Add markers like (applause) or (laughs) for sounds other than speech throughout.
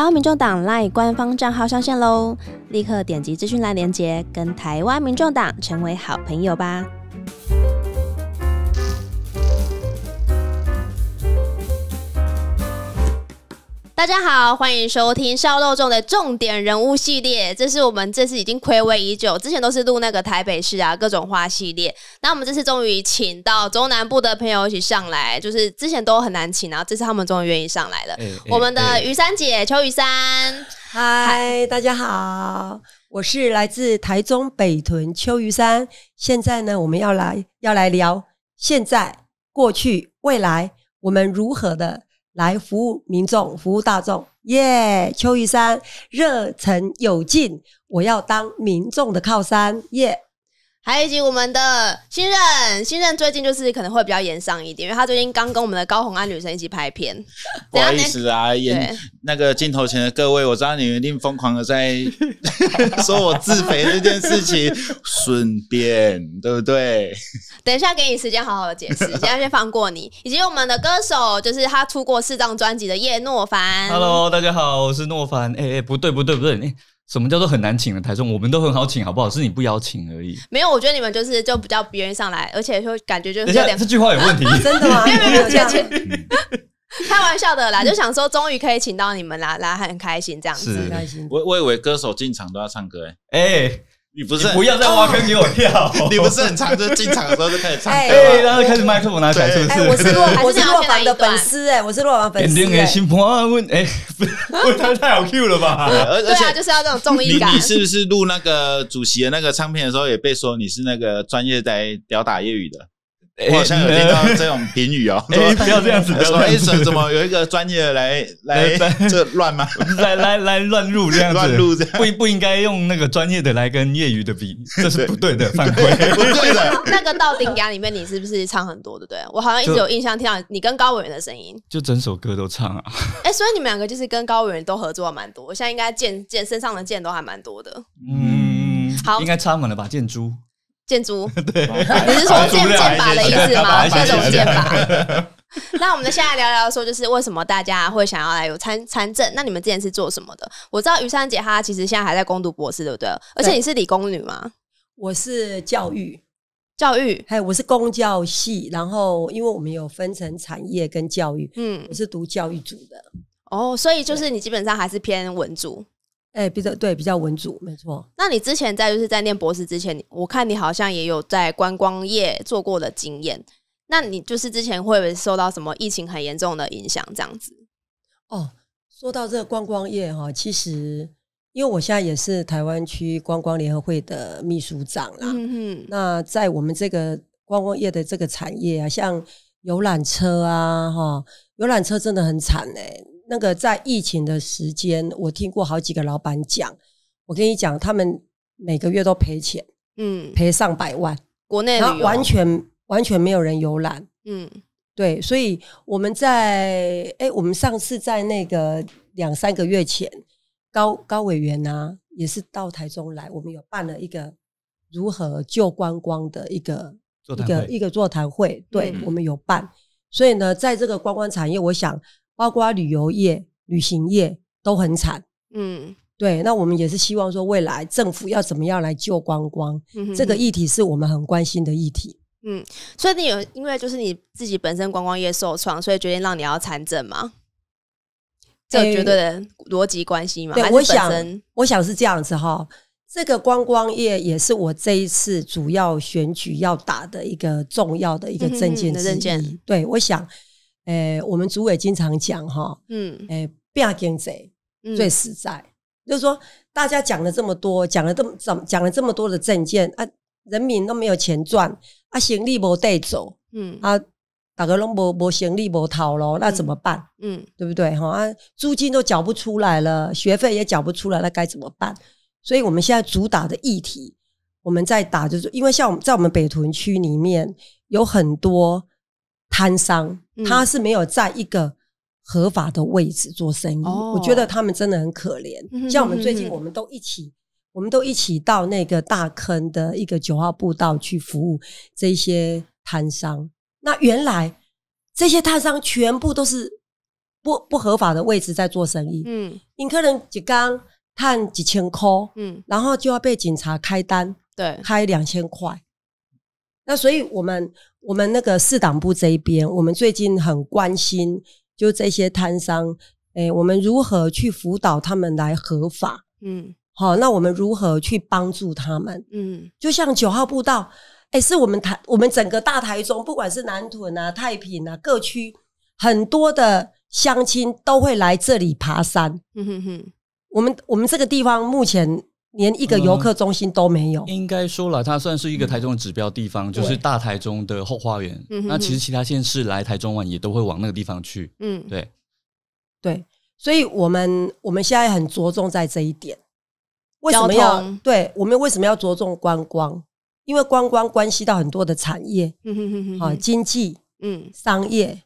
台湾民众党 LINE 官方账号上线喽！立刻点击资讯栏链接，跟台湾民众党成为好朋友吧！大家好，欢迎收听《笑肉中的重点人物》系列。这是我们这次已经暌违已久，之前都是录那个台北市啊各种花系列。那我们这次终于请到中南部的朋友一起上来，就是之前都很难请啊，这次他们终于愿意上来了。我们的余三姐邱余三，嗨，大家好，我是来自台中北屯邱余三。现在呢，我们要来要来聊现在、过去、未来，我们如何的。来服务民众，服务大众，耶！邱玉山热忱有劲，我要当民众的靠山，耶！还有一集我们的新任，新任最近就是可能会比较严上一点，因为他最近刚跟我们的高红安女神一起拍片。(laughs) 不好意思啊，演那个镜头前的各位，我知道你一定疯狂的在 (laughs) 说我自肥这件事情，顺便对不对？(laughs) 等一下给你时间好好的解释，现在先放过你。以及我们的歌手，就是他出过四张专辑的叶诺凡。Hello，大家好，我是诺凡。哎哎，不对不对不对。什么叫做很难请的台中？我们都很好请，好不好？是你不邀请而已。没有，我觉得你们就是就比较不愿意上来，而且就感觉就……是这句话有问题，(laughs) 真的吗？开玩笑的啦，就想说终于可以请到你们啦，来很开心这样子，开心。我我以为歌手进场都要唱歌哎。你不是不要再挖坑给我跳！(laughs) 你不是很常就进场的时候就开始唱，哎，然后开始麦克风拿起来是不是？我是我是洛凡的粉丝哎，我是洛凡粉丝。新朋友问 (laughs) 哎，我太太好 Q 了吧？对啊，就是要这种综艺感。你是不是录那个主席的那个唱片的时候，也被说你是那个专业在吊打粤语的？我好像有听到这种评语哦，(laughs) 不要这样子，说 (laughs) 怎么怎么有一个专业来来这乱吗？(laughs) 来来来乱入这样子，不不应该用那个专业的来跟业余的比，这是不对的犯规。不对的。那个到顶家里面，你是不是唱很多的？对，我好像一直有印象听到你跟高伟元的声音，就整首歌都唱啊。哎，所以你们两个就是跟高伟元都合作蛮多，现在应该建健身上的剑都还蛮多的。嗯，好，应该插满了吧？剑珠。建筑，(laughs) 对，你是说建建法的意思吗？各种建法。(laughs) 那我们现在聊聊说，就是为什么大家会想要来有参参政？那你们之前是做什么的？我知道于珊姐她其实现在还在攻读博士，对不对？而且你是理工女吗？我是教育，教育，还有我是公教系。然后因为我们有分成产业跟教育，嗯，我是读教育组的。哦，所以就是你基本上还是偏文组。哎，比较对，比较稳主，没错。那你之前在就是在念博士之前，我看你好像也有在观光业做过的经验。那你就是之前会不会受到什么疫情很严重的影响？这样子。哦，说到这观光业哈，其实因为我现在也是台湾区观光联合会的秘书长啦。嗯嗯。那在我们这个观光业的这个产业啊，像游览车啊，哈，游览车真的很惨哎。那个在疫情的时间，我听过好几个老板讲，我跟你讲，他们每个月都赔钱，嗯，赔上百万，国内完全完全没有人游览，嗯，对，所以我们在哎，我们上次在那个两三个月前，高高委员啊，也是到台中来，我们有办了一个如何救观光的一个一个一个座谈会，对我们有办，所以呢，在这个观光产业，我想。包括旅游业、旅行业都很惨，嗯，对。那我们也是希望说，未来政府要怎么样来救观光？这个议题是我们很关心的议题。嗯，所以你有因为就是你自己本身观光业受创，所以决定让你要参政吗？这绝对的逻辑关系嘛？对我想，我想是这样子哈。这个观光业也是我这一次主要选举要打的一个重要的一个证件之一。对我想。哎，我们主委经常讲哈，嗯，诶、不要经济最实在，就是说大家讲了这么多，讲了这么怎讲了这么多的证件啊，人民都没有钱赚啊，行李没带走，嗯啊，大家拢没没行李没逃了，那怎么办？嗯，对不对哈？啊，租金都缴不出来了，学费也缴不出来那该怎么办？所以我们现在主打的议题，我们在打，就是因为像我们在我们北屯区里面有很多。摊商他是没有在一个合法的位置做生意，我觉得他们真的很可怜。像我们最近，我们都一起，我们都一起到那个大坑的一个九号步道去服务这些摊商。那原来这些摊商全部都是不不合法的位置在做生意。嗯，引客人几缸碳几千块，嗯，然后就要被警察开单，对，开两千块。那所以我们。我们那个市党部这一边，我们最近很关心，就这些摊商，哎，我们如何去辅导他们来合法？嗯，好，那我们如何去帮助他们？嗯，就像九号步道，哎，是我们台，我们整个大台中，不管是南屯啊、太平啊各区，很多的乡亲都会来这里爬山。嗯哼哼，我们我们这个地方目前。连一个游客中心都没有，应该说了，它算是一个台中的指标地方，就是大台中的后花园。那其实其他县市来台中玩也都会往那个地方去。嗯，对，对，所以我们我们现在很着重在这一点。为什么要？对我们为什么要着重观光？因为观光关系到很多的产业，啊，经济，嗯，商业。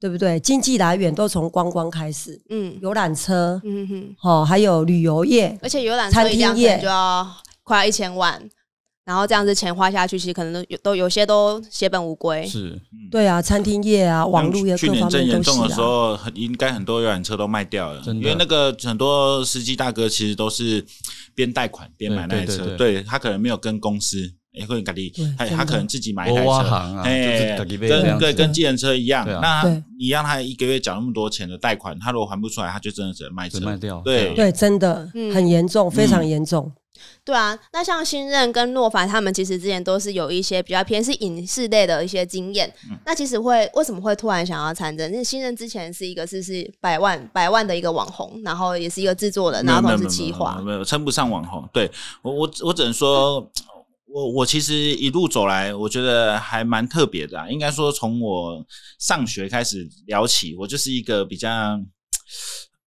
对不对？经济来源都从观光开始，嗯，游览车，嗯哼，好，还有旅游业，而且游览车一样，就要快一千万，然后这样子钱花下去，其实可能都有都有些都血本无归，是，对啊，餐厅业啊，网络业，去年真严重的时候，应该很多游览车都卖掉了，因为那个很多司机大哥其实都是边贷款边买那台车，对他可能没有跟公司。也会能咖喱，他他可能自己买一台车，哎，跟跟跟自行车一样。那你让他一个月缴那么多钱的贷款，他如果还不出来，他就真的只能卖车卖掉。对对，真的很严重，非常严重。对啊，那像新任跟诺凡他们，其实之前都是有一些比较偏是影视类的一些经验。那其实会为什么会突然想要参政？那新任之前是一个是是百万百万的一个网红，然后也是一个制作人，然后同时企划，没有称不上网红。对我我我只能说。我我其实一路走来，我觉得还蛮特别的。应该说，从我上学开始聊起，我就是一个比较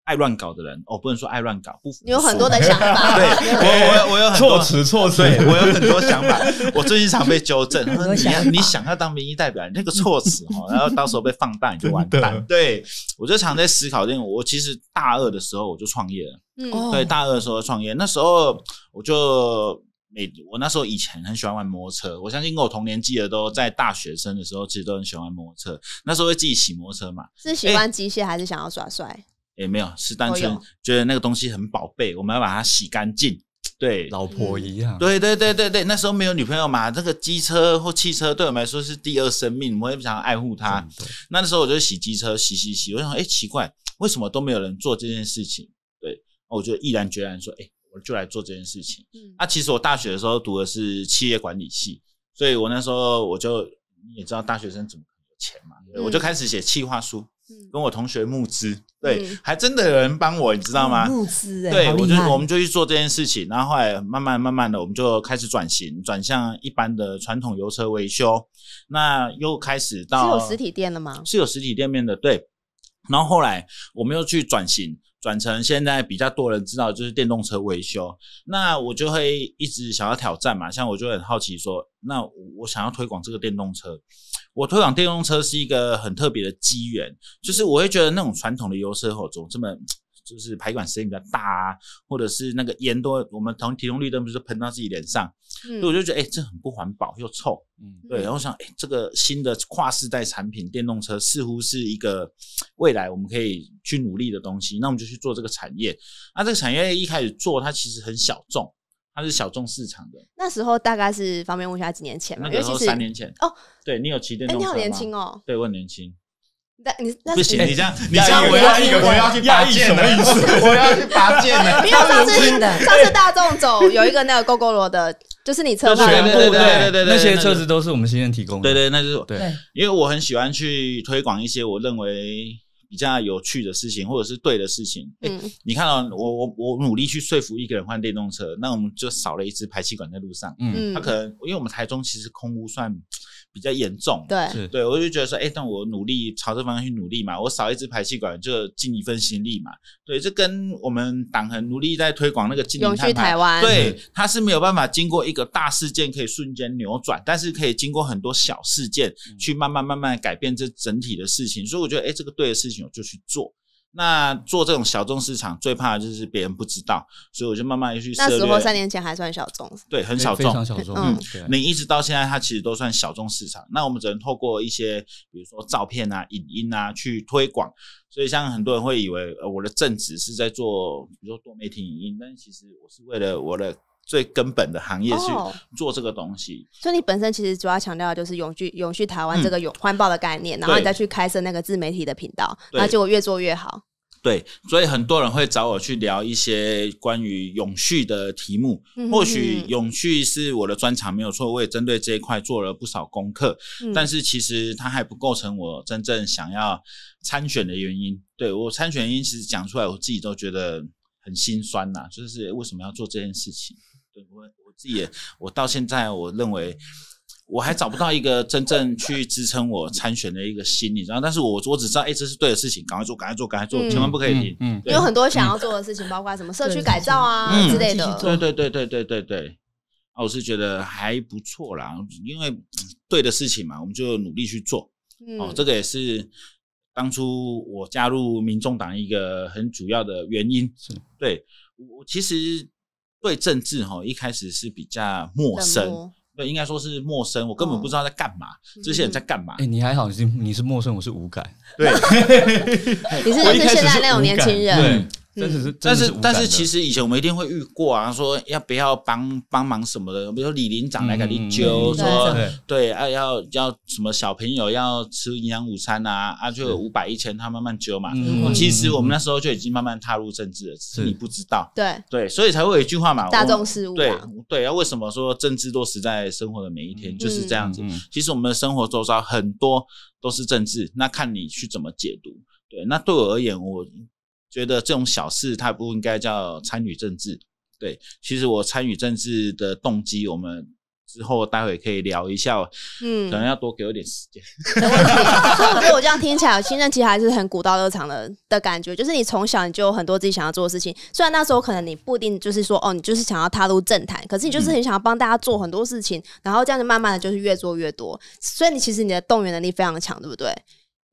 爱乱搞的人。哦，不能说爱乱搞，你有很多的 (laughs) 想法。对，我我我有很多措辞措辞，我有很多想法。我最近常被纠正。(laughs) 你你想要当民意代表，那个措辞哦，然后到时候被放大，你就完蛋。对我就常在思考，因为我其实大二的时候我就创业了。嗯，对，大二的时候创业，那时候我就。每我那时候以前很喜欢玩摩托车，我相信跟我同年纪的都在大学生的时候，其实都很喜欢摩托车。那时候会自己洗摩托车嘛？是喜欢机械还是想要耍帅？哎，没有，是单纯觉得那个东西很宝贝，我们要把它洗干净。对，老婆一样。对对对对对，那时候没有女朋友嘛，这个机车或汽车对我们来说是第二生命，我也也想爱护它。那时候我就洗机车，洗洗洗，我想，哎，奇怪，为什么都没有人做这件事情？对，我就毅然决然说，哎。我就来做这件事情。嗯，那其实我大学的时候读的是企业管理系，所以我那时候我就你也知道，大学生怎么可能有钱嘛？我就开始写企划书，跟我同学募资，对，还真的有人帮我，你知道吗？募资哎，对，我就我们就去做这件事情，然后后来慢慢慢慢的，我们就开始转型，转向一般的传统油车维修，那又开始到是有实体店的吗？是有实体店面的，对。然后后来我们又去转型。转成现在比较多人知道，就是电动车维修。那我就会一直想要挑战嘛，像我就很好奇说，那我想要推广这个电动车，我推广电动车是一个很特别的机缘，就是我会觉得那种传统的油车，后总这么。就是排管声音比较大啊，或者是那个烟多，我们同提供绿灯不是喷到自己脸上，所以我就觉得哎，这很不环保又臭。嗯，对。然后想哎，这个新的跨世代产品电动车似乎是一个未来我们可以去努力的东西，那我们就去做这个产业。那这个产业一开始做它其实很小众，它是小众市场的。那时候大概是方便问一下几年前，那个时候三年前哦。对你有骑电动？哎，你好年轻哦。对我年轻。你不行，你这样，你这样，我要一个，(laughs) 我要去拔剑思，我要去拔剑呢。没有，上次 (laughs) 上次大众走有一个那个 GO GO 罗的，就是你车全部对对对对，那些车子都是我们新人提供的。对对，那是对，因为我很喜欢去推广一些我认为比较有趣的事情，或者是对的事情。嗯，你看到我我我努力去说服一个人换电动车，那我们就少了一支排气管在路上。嗯，他可能因为我们台中其实空污算。比较严重，对对，我就觉得说，哎，那我努力朝这方向去努力嘛，我少一支排气管就尽一份心力嘛，对，这跟我们党很努力在推广那个净零碳排，对，它是没有办法经过一个大事件可以瞬间扭转，但是可以经过很多小事件去慢慢慢慢改变这整体的事情，所以我觉得，哎，这个对的事情我就去做。那做这种小众市场，最怕就是别人不知道，所以我就慢慢去涉那时候三年前还算小众，对，很小众，非常小众。嗯，你一直到现在，它其实都算小众市场。那我们只能透过一些，比如说照片啊、影音啊，去推广。所以像很多人会以为，呃，我的正职是在做，比如说多媒体影音，但其实我是为了我的。最根本的行业去做这个东西，所以你本身其实主要强调的就是永续、永续台湾这个永环保的概念，然后你再去开设那个自媒体的频道，那结果越做越好。对，所以很多人会找我去聊一些关于永续的题目，或许永续是我的专长没有错，我也针对这一块做了不少功课，但是其实它还不构成我真正想要参选的原因。对我参选原因，其实讲出来我自己都觉得很心酸呐，就是为什么要做这件事情？对我我自己，我到现在我认为我还找不到一个真正去支撑我参选的一个心理，然后，但是我我只知道，哎，这是对的事情，赶快做，赶快做，赶快做，千万不可以停。嗯，有很多想要做的事情，包括什么社区改造啊之类的，对对对对对对对。啊，我是觉得还不错啦，因为对的事情嘛，我们就努力去做。哦，这个也是当初我加入民众党一个很主要的原因。是对我其实。对政治哈，一开始是比较陌生，对，应该说是陌生，我根本不知道在干嘛，这些人在干嘛。你还好是你是陌生，我是无感，(laughs) 你是是现在那种年轻人？是，但是但是其实以前我们一定会遇过啊，说要不要帮帮忙什么的，比如说李林长来给你揪，说对啊，要要什么小朋友要吃营养午餐啊，啊就五百一千他慢慢揪嘛。其实我们那时候就已经慢慢踏入政治了，只是你不知道。对对，所以才会有一句话嘛，大众事物。对对，那为什么说政治落实在生活的每一天就是这样子？其实我们的生活周遭很多都是政治，那看你去怎么解读。对，那对我而言，我。觉得这种小事，他不应该叫参与政治。对，其实我参与政治的动机，我们之后待会可以聊一下。嗯，可能要多给我点时间。所以我得我这样听起来，新生其实还是很古道热肠的的感觉。就是你从小你就有很多自己想要做的事情，虽然那时候可能你不一定就是说哦，你就是想要踏入政坛，可是你就是很想要帮大家做很多事情，然后这样就慢慢的就是越做越多。所以你其实你的动员能力非常强，对不对？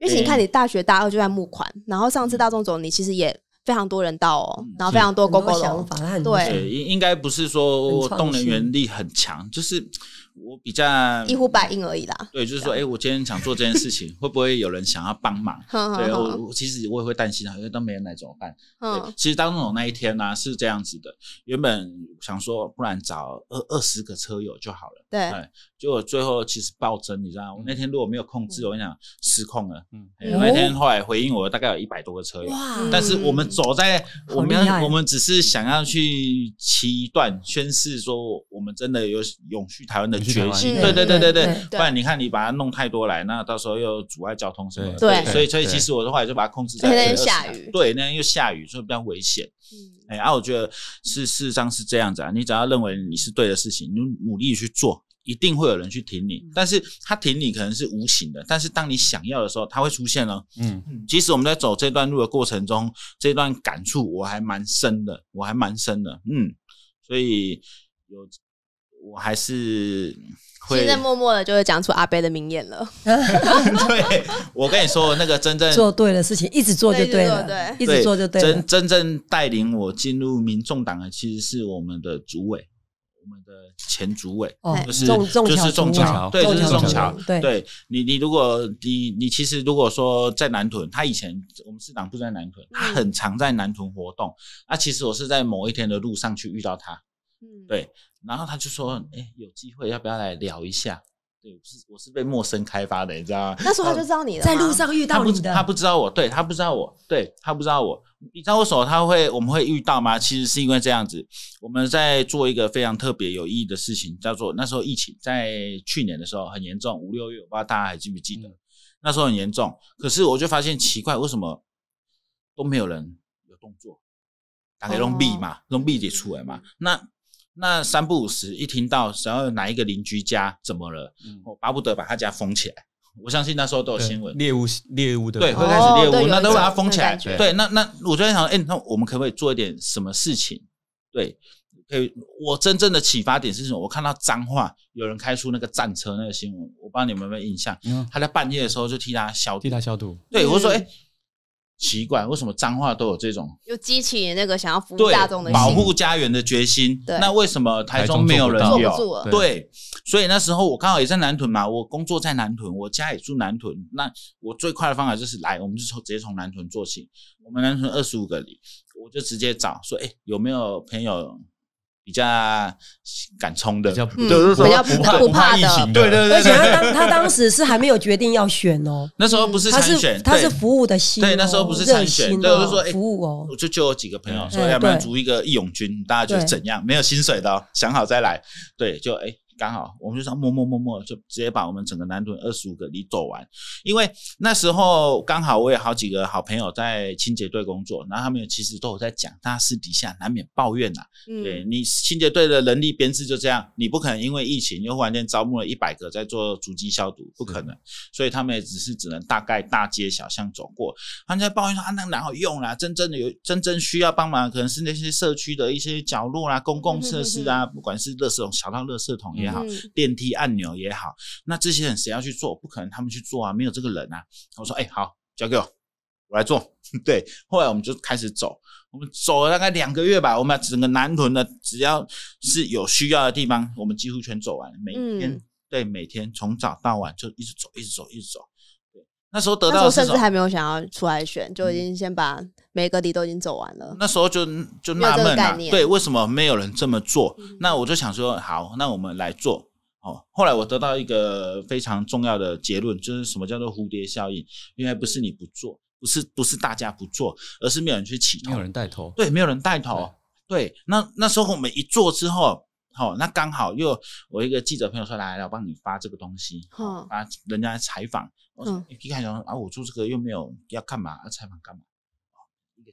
因为你看，你大学大二就在募款，然后上次大众总你其实也非常多人到哦，然后非常多。狗狗想法？对，应应该不是说我动员力很强，就是我比较 (laughs) 一呼百应而已啦。对，就是说，哎，我今天想做这件事情，(laughs) 会不会有人想要帮忙？对我，我其实我也会担心啊，因为都没人来怎么办？嗯，其实大众总那一天呢是这样子的，原本想说，不然找二二十个车友就好了。对，就最后其实暴增，你知道，我那天如果没有控制，我跟你讲，失控了。嗯，那天后来回应我大概有一百多个车友，但是我们走在我们我们只是想要去骑一段，宣示说我们真的有永续台湾的决心。对对对对对，不然你看你把它弄太多来，那到时候又阻碍交通什么。对，所以所以其实我后来就把它控制在。那天下雨。对，那天又下雨，所以比较危险。嗯，哎，啊，我觉得是事实上是这样子啊，你只要认为你是对的事情，你努力去做。一定会有人去挺你，但是他挺你可能是无形的，但是当你想要的时候，他会出现了。嗯，其实我们在走这段路的过程中，这段感触我还蛮深的，我还蛮深的。嗯，所以有，我还是会默默的就会讲出阿贝的名言了。(laughs) 对我跟你说，那个真正做对的事情，一直做就对了，对，一直做就对。真真正带领我进入民众党的，其实是我们的主委。前主委，就是就是中桥，对，就是中桥，对，你你如果你你其实如果说在南屯，他以前我们市长不在南屯，他很常在南屯活动。啊，其实我是在某一天的路上去遇到他，对，然后他就说，哎，有机会要不要来聊一下？我是我是被陌生开发的，你知道吗？那时候他就知道你在路上遇到你的，他不知道我，对他不知道我，对他不知道我。你知道为什么他会我们会遇到吗？其实是因为这样子，我们在做一个非常特别有意义的事情，叫做那时候疫情在去年的时候很严重，五六月，我不知道大家还记不记得，那时候很严重。可是我就发现奇怪，为什么都没有人有动作？打开龙币嘛，龙币也出来嘛，那。那三不五时一听到，想要哪一个邻居家怎么了，我巴不得把他家封起来。我相信那时候都有新闻，猎物猎物的，对，会开始猎物，那都把它封起来。对，那那我在想，哎，那我们可不可以做一点什么事情？对，可以。我真正的启发点是什么？我看到脏话，有人开出那个战车那个新闻，我不知道你们有没有印象？他在半夜的时候就替他消，替他消毒。对，我说，哎。奇怪，为什么脏话都有这种？有激起那个想要服务大众的、保护家园的决心。那为什么台中没有人做？对，所以那时候我刚好也在南屯嘛，我工作在南屯，我家也住南屯。那我最快的方法就是来，我们就从直接从南屯做起。我们南屯二十五个里，我就直接找说：“哎，有没有朋友？”比较敢冲的，比较不怕不怕的，对对对，而且他当他当时是还没有决定要选哦，那时候不是参选，他是服务的心，对那时候不是参选，对，就说服务哦，我就就几个朋友说要不要组一个义勇军，大家觉得怎样？没有薪水的，想好再来，对，就哎。刚好我们就是默默默默就直接把我们整个南屯二十五个里走完。因为那时候刚好我有好几个好朋友在清洁队工作，然后他们其实都有在讲，大家私底下难免抱怨呐。嗯，对你清洁队的人力编制就这样，你不可能因为疫情又忽然间招募了一百个在做足机消毒，不可能。所以他们也只是只能大概大街小巷走过。他们在抱怨说啊，那哪有用啦？真正的有真正需要帮忙，可能是那些社区的一些角落啦、公共设施啊，不管是垃圾桶小到垃圾桶。好，电梯按钮也好，那这些人谁要去做？不可能他们去做啊，没有这个人啊。我说，哎，好，交给我，我来做。(laughs) 对，后来我们就开始走，我们走了大概两个月吧，我们整个南屯的，只要是有需要的地方，我们几乎全走完。每天，对，每天从早到晚就一直走，一直走，一直走。对，那时候得到，甚至还没有想要出来选，就已经先把。每个地都已经走完了，那时候就就纳闷了，对，为什么没有人这么做？那我就想说，好，那我们来做。哦，后来我得到一个非常重要的结论，就是什么叫做蝴蝶效应？原来不是你不做，不是不是大家不做，而是没有人去起头，没有人带头，对，没有人带头，对。那那时候我们一做之后，哦，那刚好又我一个记者朋友说，来，我帮你发这个东西，啊，人家采访，我说、一看说，啊，我做这个又没有要干嘛？要采访干嘛？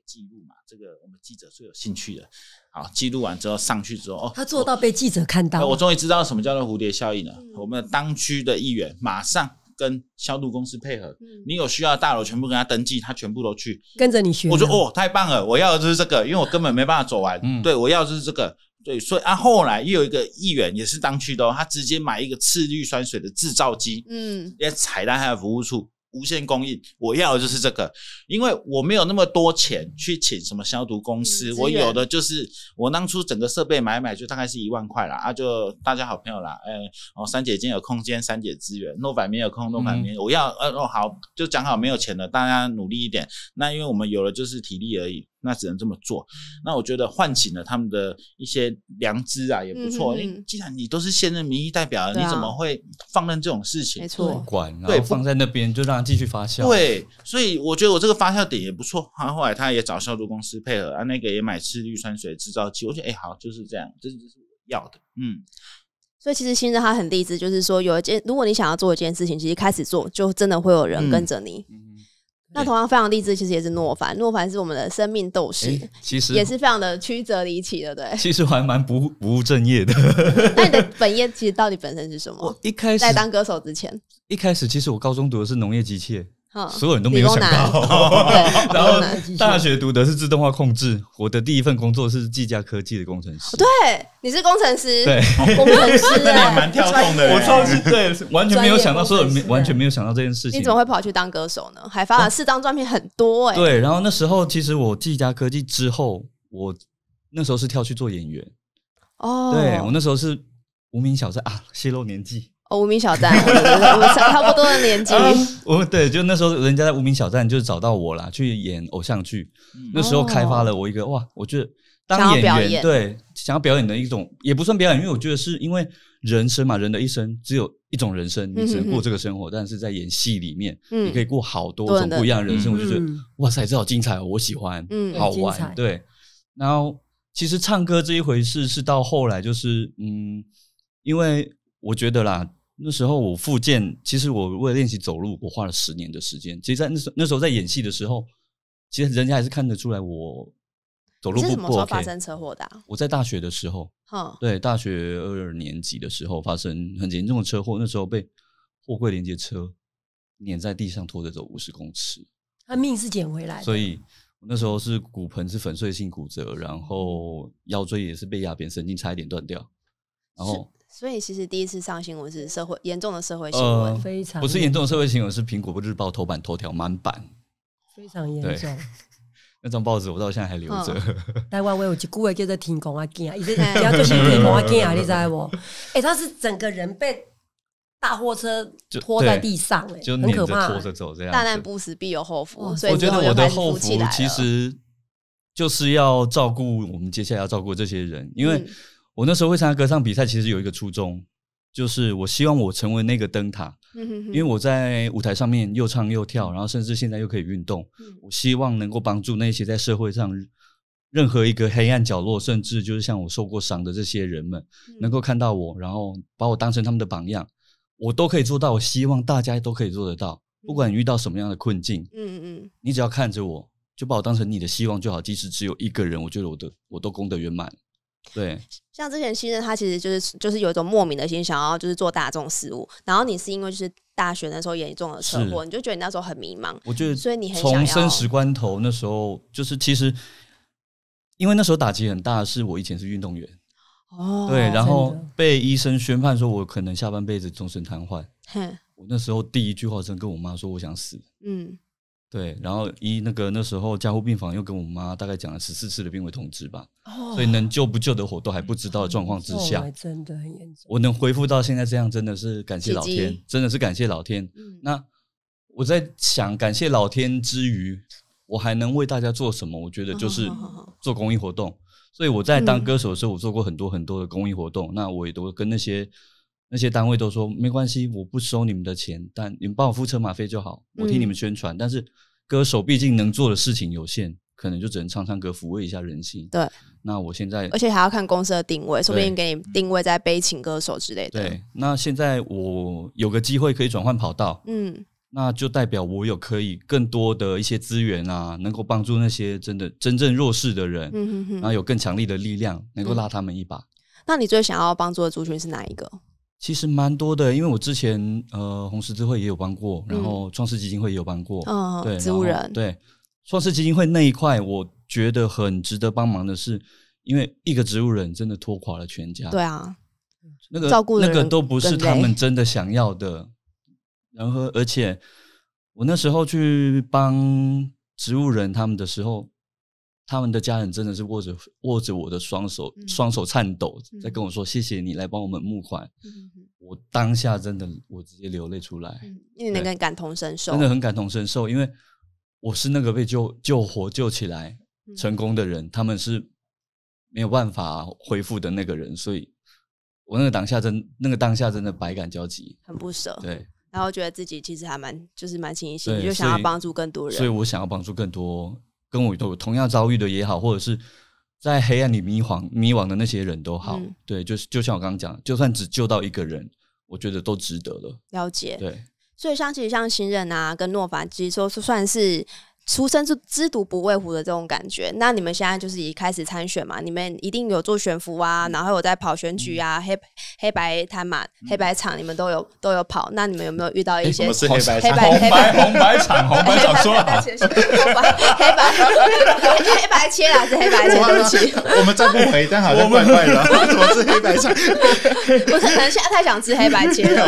记录嘛，这个我们记者最有兴趣的。好，记录完之后上去之后，哦，他做到被记者看到，我终于知道什么叫做蝴蝶效应了。我们的当区的议员马上跟消毒公司配合，你有需要大楼全部跟他登记，他全部都去跟着你学。我说哦，太棒了，我要的就是这个，因为我根本没办法走完。对我要的就是这个，对，所以啊，后来又有一个议员也是当区的，哦，他直接买一个次氯酸水的制造机，嗯，也踩蛋他的服务处。无限供应，我要的就是这个，因为我没有那么多钱去请什么消毒公司，我有的就是我当初整个设备买买就大概是一万块啦，啊就大家好朋友啦，哦，三姐今有空间，三姐资源，诺百没有空，诺百明我要呃哦好就讲好没有钱了，大家努力一点，那因为我们有了就是体力而已。那只能这么做。那我觉得唤醒了他们的一些良知啊，也不错。因为既然你都是现任民意代表，你怎么会放任这种事情？没错，对，放在那边就让它继续发酵。对，所以我觉得我这个发酵点也不错。他后来他也找消毒公司配合啊，那个也买次氯酸水制造剂。我觉得哎，好，就是这样，这是我要的。嗯，所以其实现在他很励志，就是说有一件，如果你想要做一件事情，其实开始做，就真的会有人跟着你。那同样非常励志，其实也是诺凡。诺凡是我们的生命斗士，其实也是非常的曲折离奇，的，对？(laughs) 其实还蛮不不务正业的。(laughs) 那你的本业其实到底本身是什么？一开始在当歌手之前，一开始其实我高中读的是农业机械。所有人都没有想到，(laughs) 然后大学读的是自动化控制。我的第一份工作是技嘉科技的工程师。对，你是工程师，对，工程师，那 (laughs) 也蛮跳动的。我超级对，完全没有想到，所有人完全没有想到这件事情。你怎么会跑去当歌手呢？还发了四张专辑，很多哎。对，然后那时候其实我技嘉科技之后，我那时候是跳去做演员。哦，对我那时候是无名小站啊，泄露年纪。哦，无名小站，差不多的年纪。我对，就那时候，人家在无名小站就找到我啦，去演偶像剧。那时候开发了我一个哇，我觉得当演员，对，想要表演的一种，也不算表演，因为我觉得是因为人生嘛，人的一生只有一种人生，你只能过这个生活，但是在演戏里面，你可以过好多种不一样的人生。我就觉得哇塞，这好精彩，我喜欢，好玩。对，然后其实唱歌这一回事是到后来就是嗯，因为。我觉得啦，那时候我复健，其实我为了练习走路，我花了十年的时间。其实，在那时那时候在演戏的时候，其实人家还是看得出来我走路不过。这是什么时候发生车祸的？我在大学的时候，对大学二年级的时候发生很严重的车祸，那时候被货柜连接车碾在地上拖着走五十公尺。他命是捡回来，所以那时候是骨盆是粉碎性骨折，然后腰椎也是被压扁，神经差一点断掉，然后。所以，其实第一次上新闻是社会严重的社会新闻，非常不是严重的社会新闻，是《苹果日报》头版头条满版，非常严重。(laughs) 那张报纸我到现在还留着。(laughs) 台湾有一句话叫做“天公啊见啊”，一直讲就是“天公啊见啊”，你知道不？哎，(laughs) 他是整个人被大货车拖在地上，哎，就很可怕，拖着走这样。大难不死，必有后福。所以我觉得我的后福其实就是要照顾我们接下来要照顾这些人，因为。我那时候会参加歌唱比赛，其实有一个初衷，就是我希望我成为那个灯塔，因为我在舞台上面又唱又跳，然后甚至现在又可以运动。我希望能够帮助那些在社会上任何一个黑暗角落，甚至就是像我受过伤的这些人们，能够看到我，然后把我当成他们的榜样。我都可以做到，我希望大家都可以做得到。不管你遇到什么样的困境，嗯嗯你只要看着我就把我当成你的希望就好。即使只有一个人，我觉得我的我都功德圆满。对，像之前新人他，其实就是就是有一种莫名的心想要就是做大众事物，然后你是因为就是大学那时候严重的车祸，你就觉得你那时候很迷茫。我觉得，所以你从生死关头那时候，就是其实因为那时候打击很大，是我以前是运动员哦，对，然后被医生宣判说我可能下半辈子终身瘫痪。哼，我那时候第一句话是跟我妈说我想死，嗯。对，然后一那个那时候加护病房又跟我妈大概讲了十四次的病危通知吧，所以能救不救的火都还不知道状况之下，真的很严重。我能恢复到现在这样，真的是感谢老天，真的是感谢老天。那我在想，感谢老天之余，我还能为大家做什么？我觉得就是做公益活动。所以我在当歌手的时候，我做过很多很多的公益活动。那我也都跟那些。那些单位都说没关系，我不收你们的钱，但你们帮我付车马费就好，我替你们宣传。但是，歌手毕竟能做的事情有限，可能就只能唱唱歌，抚慰一下人心。对，那我现在而且还要看公司的定位，说不定给你定位在悲情歌手之类的。对，那现在我有个机会可以转换跑道，嗯，那就代表我有可以更多的一些资源啊，能够帮助那些真的真正弱势的人，嗯哼哼，然后有更强力的力量能够拉他们一把。那你最想要帮助的族群是哪一个？其实蛮多的，因为我之前呃红十字会也有帮过，然后创世基金会也有帮过。嗯，对，植物人对创世基金会那一块，我觉得很值得帮忙的是，因为一个植物人真的拖垮了全家。对啊，那个照顾那个都不是他们真的想要的。然后，而且我那时候去帮植物人他们的时候。他们的家人真的是握着握着我的双手，双手颤抖，在跟我说：“谢谢你来帮我们募款。”我当下真的，我直接流泪出来，因为那个感同身受，真的很感同身受。因为我是那个被救救活、救起来成功的人，他们是没有办法恢复的那个人，所以我那个当下真，那个当下真的百感交集，很不舍。对，然后觉得自己其实还蛮就是蛮清醒，就想要帮助更多人，所以我想要帮助更多。跟我有同样遭遇的也好，或者是在黑暗里迷晃迷惘的那些人都好，对，就是就像我刚刚讲，就算只救到一个人，我觉得都值得了。了解，对，所以像其实像行人啊，跟诺凡基，说是算是。出生就知足不畏虎的这种感觉，那你们现在就是已开始参选嘛？你们一定有做悬浮啊，然后有在跑选举啊，黑黑白台马黑白场，你们都有都有跑。那你们有没有遇到一些？什么是黑白场？红白场？红白场？说啊！(laughs) 黑白，黑白切还是黑白？对不起，我们再不回，但好像快了。怎么是黑白场？(laughs) 我可能现在太想吃黑白切了，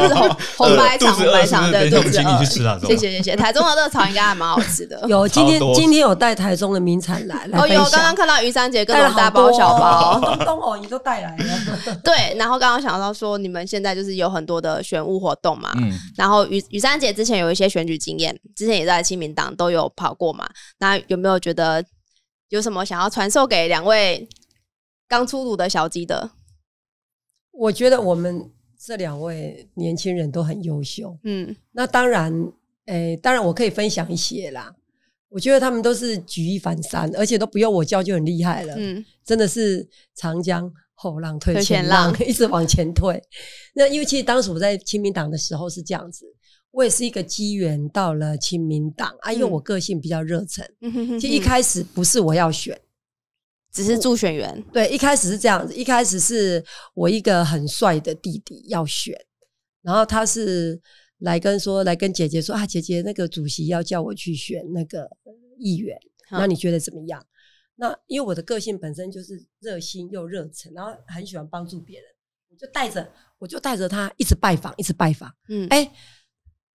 红白场，红白场，对肚子。我吃啊，谢谢谢谢。台中的热炒应该还蛮好吃的，有。(laughs) 今天今天有带台中的名产来，哦，有刚刚看到于三姐跟种大包小包，(laughs) 东东哦，你都带来了。(laughs) (laughs) 对，然后刚刚想到说，你们现在就是有很多的选物活动嘛，嗯，然后于于三姐之前有一些选举经验，之前也在清明党都有跑过嘛，那有没有觉得有什么想要传授给两位刚出炉的小鸡的？我觉得我们这两位年轻人都很优秀，嗯，那当然，诶，当然我可以分享一些啦。我觉得他们都是举一反三，而且都不用我教就很厉害了。嗯，真的是长江后浪推前浪，一直往前推。那因为其实当时我在亲民党的时候是这样子，我也是一个机缘到了亲民党啊，因为我个性比较热忱。嗯哼。其实一开始不是我要选，只是助选员。对，一开始是这样子，一开始是我一个很帅的弟弟要选，然后他是。来跟说，来跟姐姐说啊，姐姐那个主席要叫我去选那个议员，那你觉得怎么样？那因为我的个性本身就是热心又热忱，然后很喜欢帮助别人，我就带着我就带着他一直拜访，一直拜访，嗯，哎，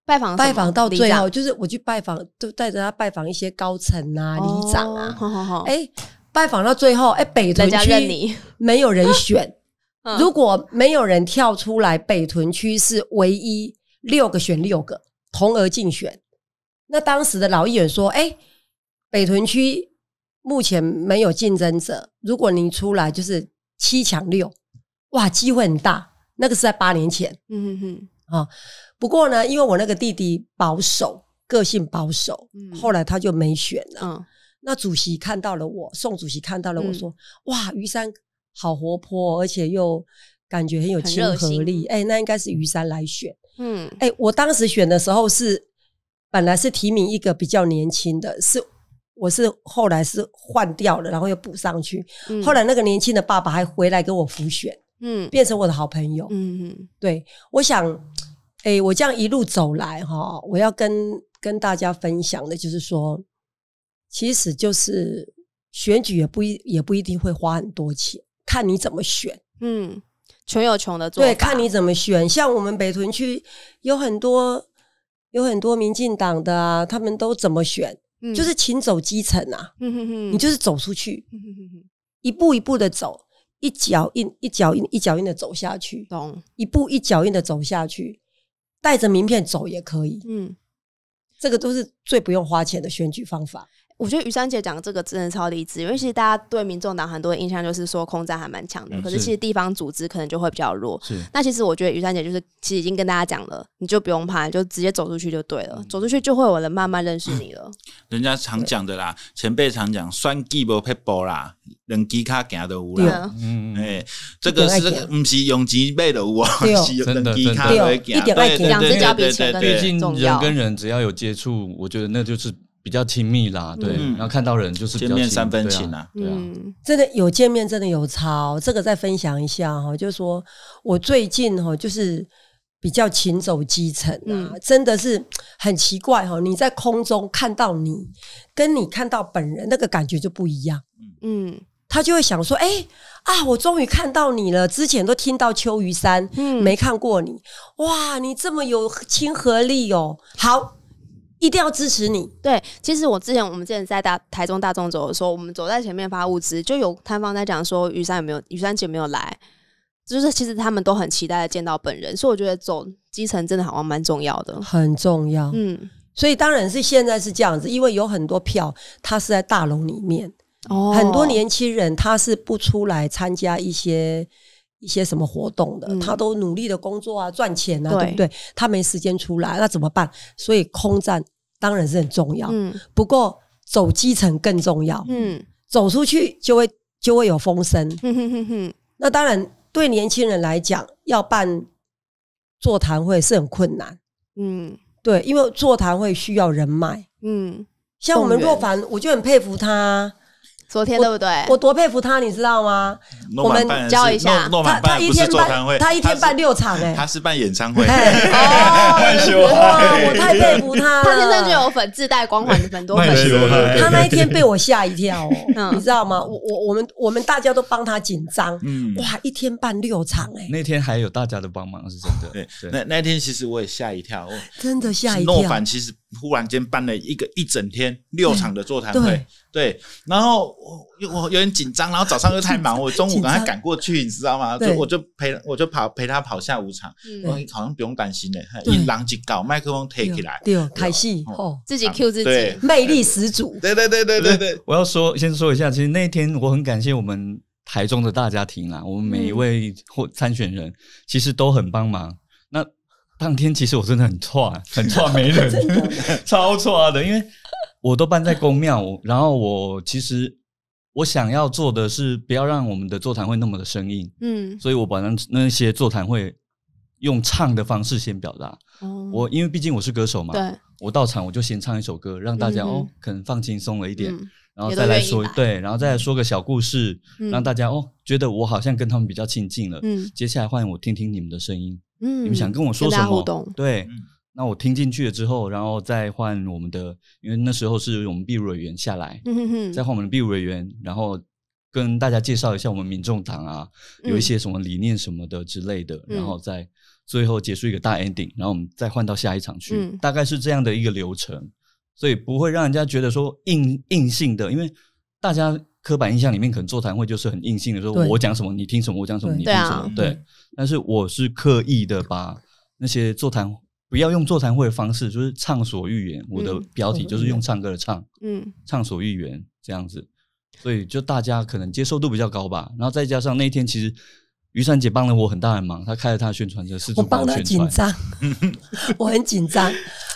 拜访拜访到最后，就是我去拜访，都带着他拜访一些高层啊，里长啊，好好好，哎，拜访到最后，哎，北屯区没有人选，(laughs) 如果没有人跳出来，北屯区是唯一。六个选六个同额竞选，那当时的老议员说：“哎，北屯区目前没有竞争者，如果你出来就是七强六，哇，机会很大。”那个是在八年前，嗯嗯嗯。啊，不过呢，因为我那个弟弟保守，个性保守，后来他就没选了。那主席看到了我，宋主席看到了我说：“哇，于山好活泼，而且又感觉很有亲和力，哎，那应该是于山来选。”嗯，哎，我当时选的时候是本来是提名一个比较年轻的，是我是后来是换掉了，然后又补上去。后来那个年轻的爸爸还回来给我复选，嗯，变成我的好朋友。嗯嗯，对，我想，哎，我这样一路走来哈，我要跟跟大家分享的就是说，其实就是选举也不一也不一定会花很多钱，看你怎么选。嗯。穷有穷的做法，对，看你怎么选。像我们北屯区有很多有很多民进党的啊，他们都怎么选？嗯，就是请走基层啊，你就是走出去，一步一步的走，一脚印一脚印一脚印的走下去，懂？一步一脚印的走下去，带着名片走也可以，嗯，这个都是最不用花钱的选举方法。我觉得于珊姐讲这个真的超励志，因为其实大家对民众党很多印象就是说空战还蛮强的，可是其实地方组织可能就会比较弱。是。那其实我觉得于珊姐就是其实已经跟大家讲了，你就不用怕，就直接走出去就对了。走出去就会有人慢慢认识你了。人家常讲的啦，前辈常讲，酸鸡不 e 波啦，人鸡卡夹的乌啦。对啊。嗯嗯嗯。哎，这个是，不是用鸡背的啊？是人鸡卡的夹。对对对对对。毕竟人跟人只要有接触，我觉得那就是。比较亲密啦，对，然后看到人就是见面三分情啊，对啊，真的有见面，真的有超这个再分享一下哈，就是说我最近哈，就是比较勤走基层，嗯，真的是很奇怪哈，你在空中看到你，跟你看到本人那个感觉就不一样，嗯，他就会想说，哎啊，我终于看到你了，之前都听到邱雨山，嗯，没看过你，哇，你这么有亲和力哦，好。一定要支持你。对，其实我之前我们之前在大台中大众走的时候，我们走在前面发物资，就有摊方在讲说，雨山有没有雨山姐没有来，就是其实他们都很期待见到本人，所以我觉得走基层真的好像蛮重要的，很重要。嗯，所以当然是现在是这样子，因为有很多票他是在大楼里面，哦，很多年轻人他是不出来参加一些。一些什么活动的，他都努力的工作啊，赚钱啊，对不对？他没时间出来，那怎么办？所以空战当然是很重要，嗯，不过走基层更重要，嗯，走出去就会就会有风声，嗯 (laughs) 那当然对年轻人来讲，要办座谈会是很困难，嗯，对，因为座谈会需要人脉，嗯，像我们若凡，我就很佩服他。昨天对不对？我多佩服他，你知道吗？我们教一下，他他一天办他一天办六场哎，他是办演唱会。(laughs) (laughs) 哇，我太佩服他了，他天生就有粉，自带光环的粉多粉丝。他那一天被我吓一跳，你知道吗？我我我们我们大家都帮他紧张，哇，一天办六场哎。那天还有大家的帮忙是真的，对那那天其实我也吓一跳，真的吓一跳。诺凡其实。忽然间办了一个一整天六场的座谈会，对，然后我我有点紧张，然后早上又太忙，我中午赶快赶过去，你知道吗？就我就陪我就跑陪他跑下午场，嗯，好像不用担心的，一狼级搞麦克风 take 起来，对，开戏哦，自己 Q 自己，魅力十足，对对对对对对。我要说先说一下，其实那天我很感谢我们台中的大家庭啊，我们每一位或参选人其实都很帮忙。那。上天，其实我真的很串，(laughs) 很串，没人超串的。因为我都办在公庙，然后我其实我想要做的是，不要让我们的座谈会那么的生硬。嗯，所以我把那那些座谈会用唱的方式先表达。哦，我因为毕竟我是歌手嘛，对，我到场我就先唱一首歌，让大家哦可能放轻松了一点，然后再来说对，然后再来说个小故事，让大家哦觉得我好像跟他们比较亲近了。嗯，接下来欢迎我听听你们的声音。嗯，你们想跟我说什么？对，那我听进去了之后，然后再换我们的，因为那时候是我们庇护委员下来，嗯再换我们的庇护委员，然后跟大家介绍一下我们民众党啊，有一些什么理念什么的之类的，然后再最后结束一个大 ending，然后我们再换到下一场去，大概是这样的一个流程，所以不会让人家觉得说硬硬性的，因为大家。刻板印象里面，可能座谈会就是很硬性的，说我讲什么你听什么，我讲什么你听什么。对但是我是刻意的把那些座谈不要用座谈会的方式，就是畅所欲言。我的标题就是用唱歌的唱，嗯，畅所欲言这样子，所以就大家可能接受度比较高吧。然后再加上那一天其实。雨伞姐帮了我很大的忙，她开了她的宣传车，是做 (laughs) (laughs) 我帮她紧张，我很紧张。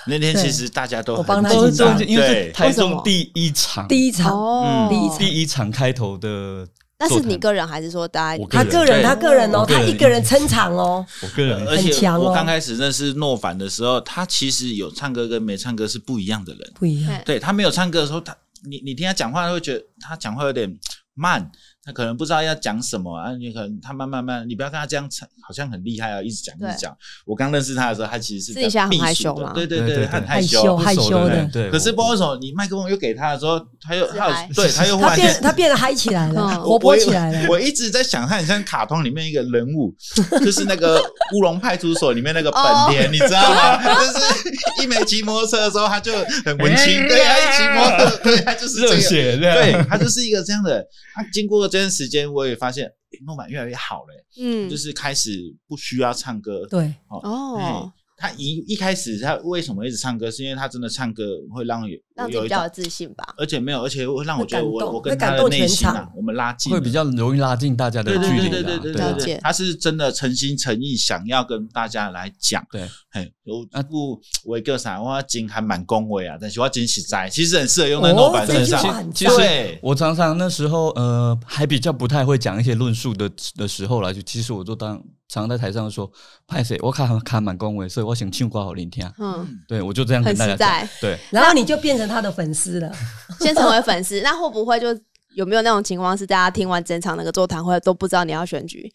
那天其实大家都我帮他紧张，因为台中第一场，第一场哦，第一场开头的。那是你个人还是说大家？他个人，他个人哦，他一个人撑场哦。(laughs) 我个人，而且我刚开始认识诺凡的时候，他其实有唱歌跟没唱歌是不一样的人，不一样。对他没有唱歌的时候，他你你听他讲话，会觉得他讲话有点慢。他可能不知道要讲什么啊，你可能他慢慢慢，你不要跟他这样好像很厉害啊，一直讲一直讲。我刚认识他的时候，他其实是在害羞的，对对对，很害羞害羞的。对，可是不为什么，你麦克风又给他的时候，他又他又对他又 (laughs) 变他变得嗨起来了，(laughs) 活泼起来了。我一直在想他，很像卡通里面一个人物，就是那个乌龙派出所里面那个本田，你知道吗？(laughs) 就是一没骑摩托车的时候，他就很文青，对他一骑摩托，对，他就是热血，对他就是一个这样的。他经过。这。这段时间我也发现，诺曼越来越好了。嗯，就是开始不需要唱歌，对，哦，他一一开始他为什么一直唱歌，是因为他真的唱歌会让。有比较自信吧，而且没有，而且让我觉得我我跟他的内心啊，我们拉近会比较容易拉近大家的距离。对对对对对对，他是真的诚心诚意想要跟大家来讲。对，嘿，有不我一个啥，我今还蛮恭维啊，但是我今实在，其实很适合用在老板身上。其实我常常那时候呃，还比较不太会讲一些论述的的时候来，就其实我就当常常在台上说派谁，我看看蛮恭维，所以我想请我好聆听。嗯，对，我就这样跟大家讲。对，然后你就变成。他的粉丝了，(laughs) 先成为粉丝，(laughs) 那会不会就有没有那种情况是大家听完整场那个座谈会都不知道你要选举？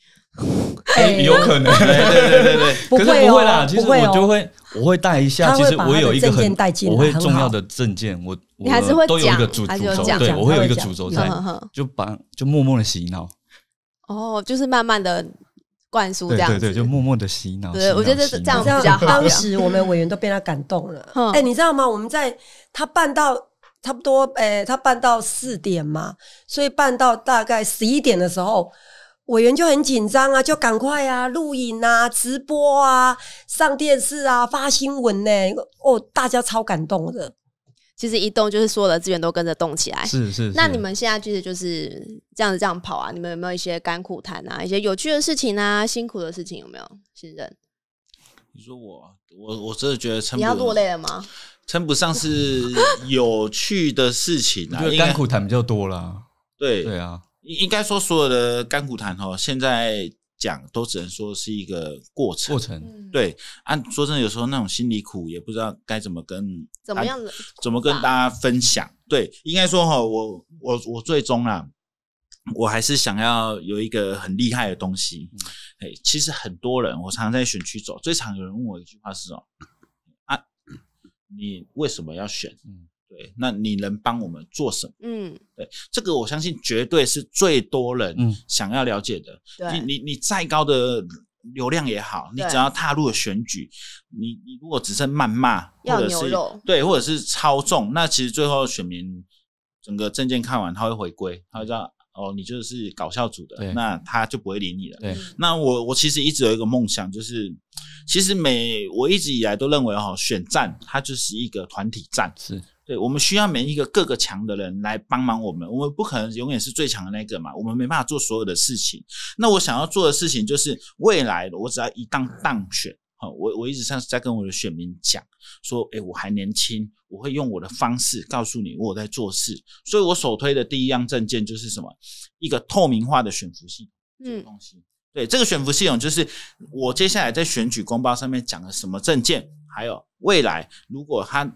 有可能，(laughs) 对对对对，不会不会啦，其实我就会，我会带一下，其实我有一个很我会重要的证件，我你还是会讲，我会有一个主轴在，就把就默默的洗脑。哦，就是慢慢的。灌输这样子，就默默的洗脑。对，我觉得是这样比较。当时我们委员都被他感动了。(laughs) 哎，你知道吗？我们在他办到差不多，哎，他办到四点嘛，所以办到大概十一点的时候，委员就很紧张啊，就赶快啊，录影啊，直播啊，上电视啊，发新闻呢。哦，大家超感动的。其实一动就是所有的资源都跟着动起来。是是。那你们现在其实就是这样子这样跑啊？你们有没有一些甘苦谈啊？一些有趣的事情啊？辛苦的事情有没有？信任？你说我，我我真的觉得你要落泪了吗？称不上是有趣的事情啊，甘苦谈比较多了。对对啊，应应该说所有的甘苦谈哦，现在。讲都只能说是一个过程，过程对。按说真的，有时候那种心里苦也不知道该怎么跟怎么样怎么跟大家分享。对，应该说哈，我我我最终啊，我还是想要有一个很厉害的东西。哎，其实很多人我常常在选区走，最常有人问我一句话是什么啊？你为什么要选？对，那你能帮我们做什么？嗯，对，这个我相信绝对是最多人想要了解的。你你你再高的流量也好，你只要踏入了选举，你你如果只剩谩骂，或者是对，或者是操纵，那其实最后选民整个证件看完，他会回归，他会知道哦，你就是搞笑组的，那他就不会理你了。对，那我我其实一直有一个梦想，就是其实每我一直以来都认为哈，选战它就是一个团体战，是。对，我们需要每一个各个强的人来帮忙我们，我们不可能永远是最强的那个嘛，我们没办法做所有的事情。那我想要做的事情就是，未来我只要一旦当选，哈，我我一直在在跟我的选民讲说，哎，我还年轻，我会用我的方式告诉你我在做事。所以我首推的第一样证件就是什么，一个透明化的选服系这个东西。对，这个选服系统就是我接下来在选举公报上面讲的什么证件，还有未来如果他。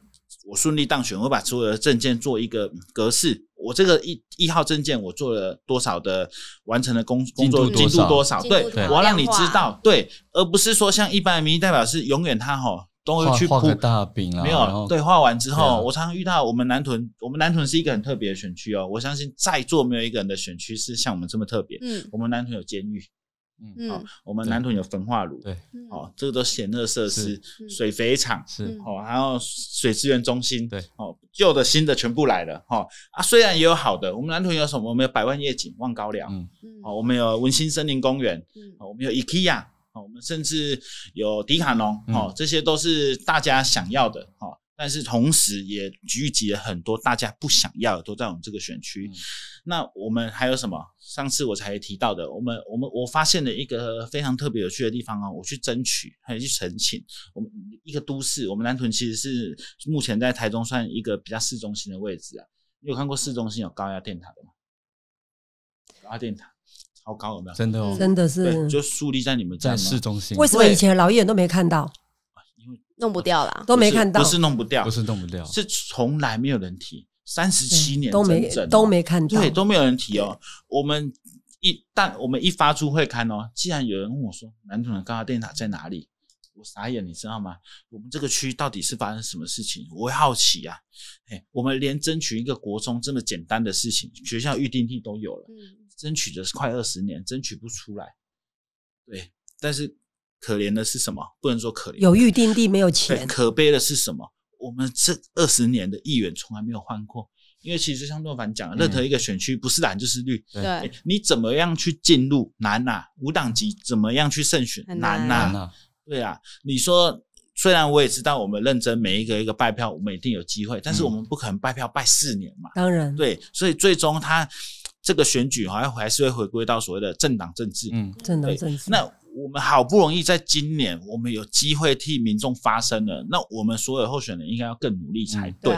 我顺利当选，我把所有的证件做一个格式。我这个一一号证件，我做了多少的完成的工工作？进度多少？对，我要让你知道，对，而不是说像一般的民意代表是永远他吼都会去铺大饼啊，没有对，画完之后，我常常遇到我们南屯，我们南屯是一个很特别的选区哦。我相信在座没有一个人的选区是像我们这么特别。嗯，我们南屯有监狱。嗯，好，我们南屯有焚化炉，对，哦，这个都显热设施，水肥厂是，哦，还有水资源中心，对，哦，旧的新的全部来了，哈，啊，虽然也有好的，我们南屯有什么？我们有百万夜景望高粱，嗯，哦，我们有文心森林公园，哦，我们有 IKEA，哦，我们甚至有迪卡侬，哦，这些都是大家想要的，哈。但是同时，也聚集了很多大家不想要的都在我们这个选区。那我们还有什么？上次我才提到的，我们我们我发现了一个非常特别有趣的地方啊！我去争取，还有去申请，我们一个都市，我们南屯其实是目前在台中算一个比较市中心的位置啊。你有看过市中心有高压电塔的吗？高压电塔超高有没有？真的哦，真的是，就树立在你们在市中心。为什么以前老远都没看到？弄不掉了，都没看到，不是弄不掉，不是弄不掉，是从来没有人提，三十七年都没都没看到，对，都没有人提哦。我们一但我们一发出会刊哦，既然有人问我说，南屯的高架电塔在哪里，我傻眼，你知道吗？我们这个区到底是发生什么事情？我会好奇呀。哎，我们连争取一个国中这么简单的事情，学校预定地都有了，争取的是快二十年，争取不出来，对，但是。可怜的是什么？不能说可怜。有预定地没有钱。可悲的是什么？我们这二十年的议员从来没有换过，因为其实像诺凡讲，任何一个选区不是蓝就是绿。对。你怎么样去进入难呐？无党籍怎么样去胜选难呐？对啊。你说虽然我也知道我们认真每一个一个拜票，我们一定有机会，但是我们不可能拜票拜四年嘛。当然。对，所以最终他这个选举好像还是会回归到所谓的政党政治。嗯，政党政治。那。我们好不容易在今年，我们有机会替民众发声了。那我们所有候选人应该要更努力才对。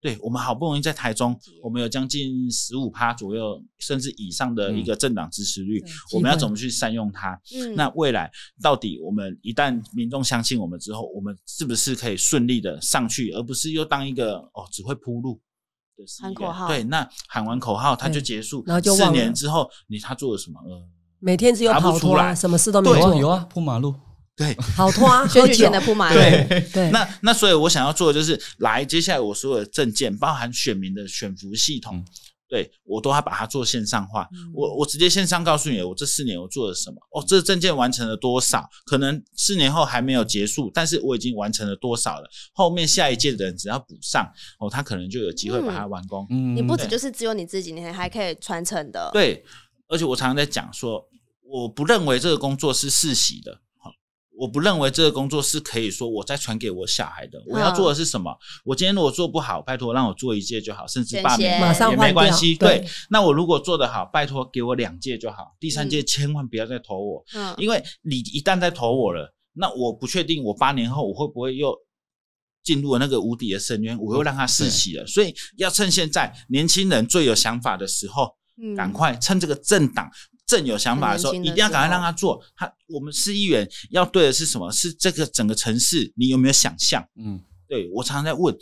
对，我们好不容易在台中，我们有将近十五趴左右，甚至以上的一个政党支持率，我们要怎么去善用它？那未来到底我们一旦民众相信我们之后，我们是不是可以顺利的上去，而不是又当一个哦只会铺路的喊口号？对，那喊完口号他就结束，然后就四年之后你他做了什么？呃每天只有跑拖，什么事都没做。有啊，铺马路。对，好拖。(laughs) 选举前的铺马路。对，对。那那，所以我想要做的就是，来，接下来我所有的证件，包含选民的选服系统，对我都要把它做线上化。我我直接线上告诉你，我这四年我做了什么。哦，这证件完成了多少？可能四年后还没有结束，但是我已经完成了多少了？后面下一届的人只要补上，哦，他可能就有机会把它完工。嗯。你不止就是只有你自己，你还可以传承的。对。而且我常常在讲说，我不认为这个工作是世袭的，好，我不认为这个工作是可以说我再传给我小孩的。我要做的是什么？我今天如果做不好，拜托让我做一届就好，甚至八年也没关系。对，那我如果做的好，拜托给我两届就好，第三届千万不要再投我，因为你一旦再投我了，那我不确定我八年后我会不会又进入那个无底的深渊，我又让他世袭了。所以要趁现在年轻人最有想法的时候。赶快趁这个政党正有想法的时候，一定要赶快让他做。他我们市议员要对的是什么？是这个整个城市，你有没有想象？嗯，对我常常在问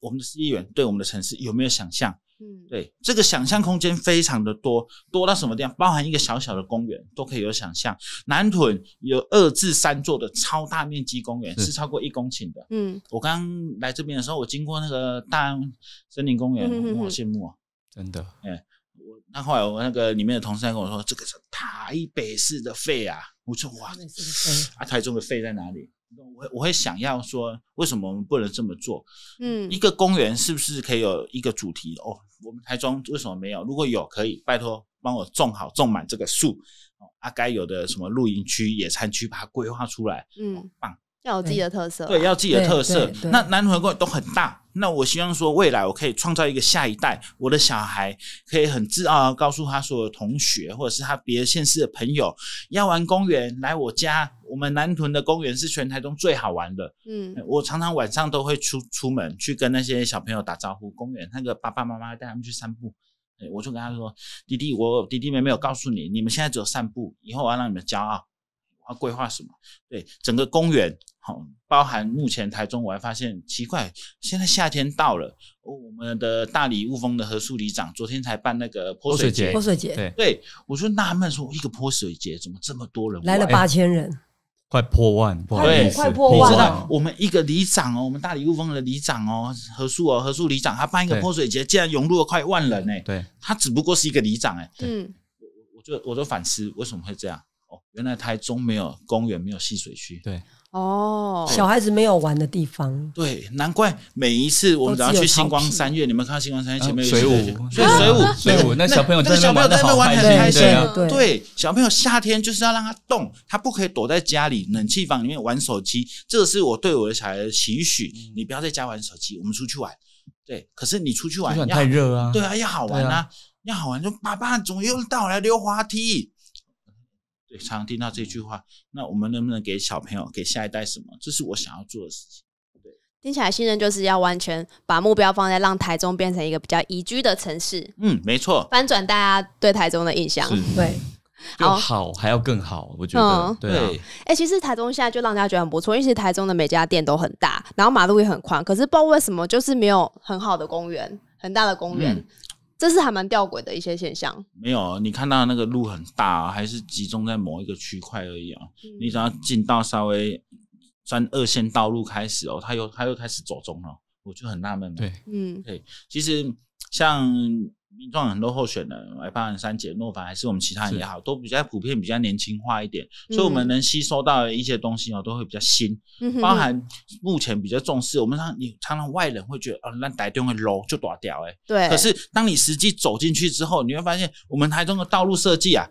我们的市议员对我们的城市有没有想象？嗯，对，这个想象空间非常的多，多到什么地方？包含一个小小的公园都可以有想象。南屯有二至三座的超大面积公园，是超过一公顷的。嗯，我刚刚来这边的时候，我经过那个大森林公园，我好羡慕啊，真的。哎。那后来我那个里面的同事跟我说，这个是台北市的肺啊！我说哇，那个啊，台中的肺在哪里？我我会想要说，为什么我们不能这么做？嗯，一个公园是不是可以有一个主题？哦，我们台中为什么没有？如果有，可以拜托帮我种好、种满这个树。哦，啊，该有的什么露营区、野餐区，把它规划出来。嗯，棒，要有自己的特色。对，要自己的特色。那南屯公园都很大。那我希望说，未来我可以创造一个下一代，我的小孩可以很自傲地告诉他所有同学，或者是他别的县市的朋友，要玩公园，来我家，我们南屯的公园是全台中最好玩的。嗯，我常常晚上都会出出门去跟那些小朋友打招呼，公园那个爸爸妈妈带他们去散步，我就跟他说，弟弟，我弟弟妹妹有告诉你，你们现在只有散步，以后我要让你们骄傲，我要规划什么？对，整个公园。好，包含目前台中，我还发现奇怪，现在夏天到了，我们的大理雾峰的何树里长昨天才办那个泼水节，泼水节，对，我就纳闷说，一个泼水节怎么这么多人来了八千人，快破万，快快破万，我们一个里长哦，我们大理雾峰的里长哦，何树哦，何树里长他办一个泼水节，竟然涌入了快万人，哎，对他只不过是一个里长，哎，嗯，我我我就我就反思为什么会这样，哦，原来台中没有公园，没有戏水区，对。哦，小孩子没有玩的地方。对，难怪每一次我们只要去星光三月，你们看到星光三月前面有水舞，所以水舞水舞那小朋友在那玩很开心。对，小朋友夏天就是要让他动，他不可以躲在家里冷气房里面玩手机。这是我对我的小孩的期许，你不要在家玩手机，我们出去玩。对，可是你出去玩，太热啊。对啊，要好玩啊，要好玩就爸爸，怎么又带我来溜滑梯？对，常常听到这句话。那我们能不能给小朋友、给下一代什么？这是我想要做的事情。对，听起来信任就是要完全把目标放在让台中变成一个比较宜居的城市。嗯，没错，翻转大家对台中的印象。对，好，好还要更好，我觉得。对。哎，其实台中现在就让大家觉得很不错，因为其实台中的每家店都很大，然后马路也很宽，可是不知道为什么就是没有很好的公园，很大的公园。这是还蛮吊诡的一些现象。没有，你看到那个路很大，还是集中在某一个区块而已啊。你只要进到稍微三二线道路开始哦，它又它又开始走中了，我就很纳闷。对，嗯，对，其实像。名状很多候选人，包含三姐、诺凡，还是我们其他人也好，都比较普遍，比较年轻化一点，所以我们能吸收到一些东西哦，都会比较新。嗯包含目前比较重视，我们常你常常外人会觉得啊，那台中会楼就打掉，哎。对。可是当你实际走进去之后，你会发现我们台中的道路设计啊。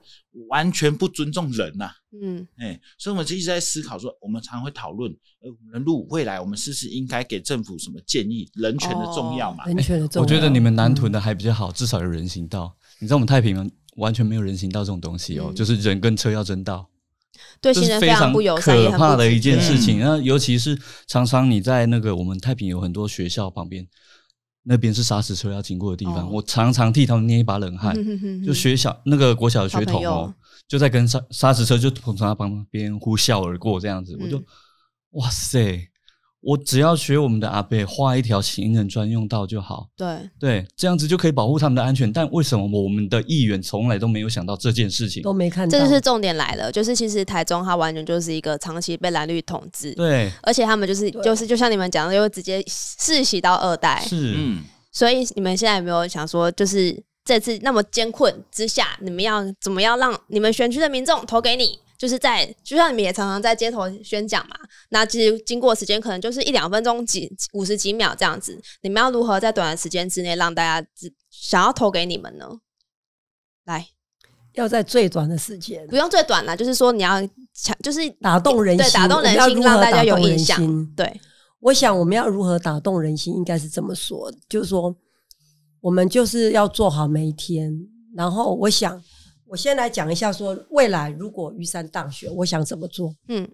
完全不尊重人呐，嗯，哎，所以我们就一直在思考说，我们常会讨论，呃，人路未来，我们是不是应该给政府什么建议？人权的重要嘛，人权的重要。我觉得你们南屯的还比较好，至少有人行道。你知道我们太平洋完全没有人行道这种东西哦，就是人跟车要争道，对行人非常不友善，可怕的一件事情。那尤其是常常你在那个我们太平有很多学校旁边。那边是砂石车要经过的地方，我常常替他们捏一把冷汗，就学小那个国小学童哦，就在跟砂砂石车就捧他旁边呼啸而过这样子，我就，哇塞。我只要学我们的阿伯画一条行人专用道就好，对对，这样子就可以保护他们的安全。但为什么我们的议员从来都没有想到这件事情？都没看，这就是重点来了。就是其实台中它完全就是一个长期被蓝绿统治，对，而且他们就是就是就像你们讲的，又直接世袭到二代，是嗯。所以你们现在有没有想说，就是这次那么艰困之下，你们要怎么样让你们选区的民众投给你？就是在，就像你们也常常在街头宣讲嘛，那其实经过时间可能就是一两分钟几五十几秒这样子，你们要如何在短的时间之内让大家想要投给你们呢？来，要在最短的时间，不用最短了，就是说你要强，就是打动人心，打动人心，让大家有印象。对，我想我们要如何打动人心，应该是这么说，就是说我们就是要做好每一天，然后我想。我先来讲一下，说未来如果玉山大学，我想怎么做？嗯，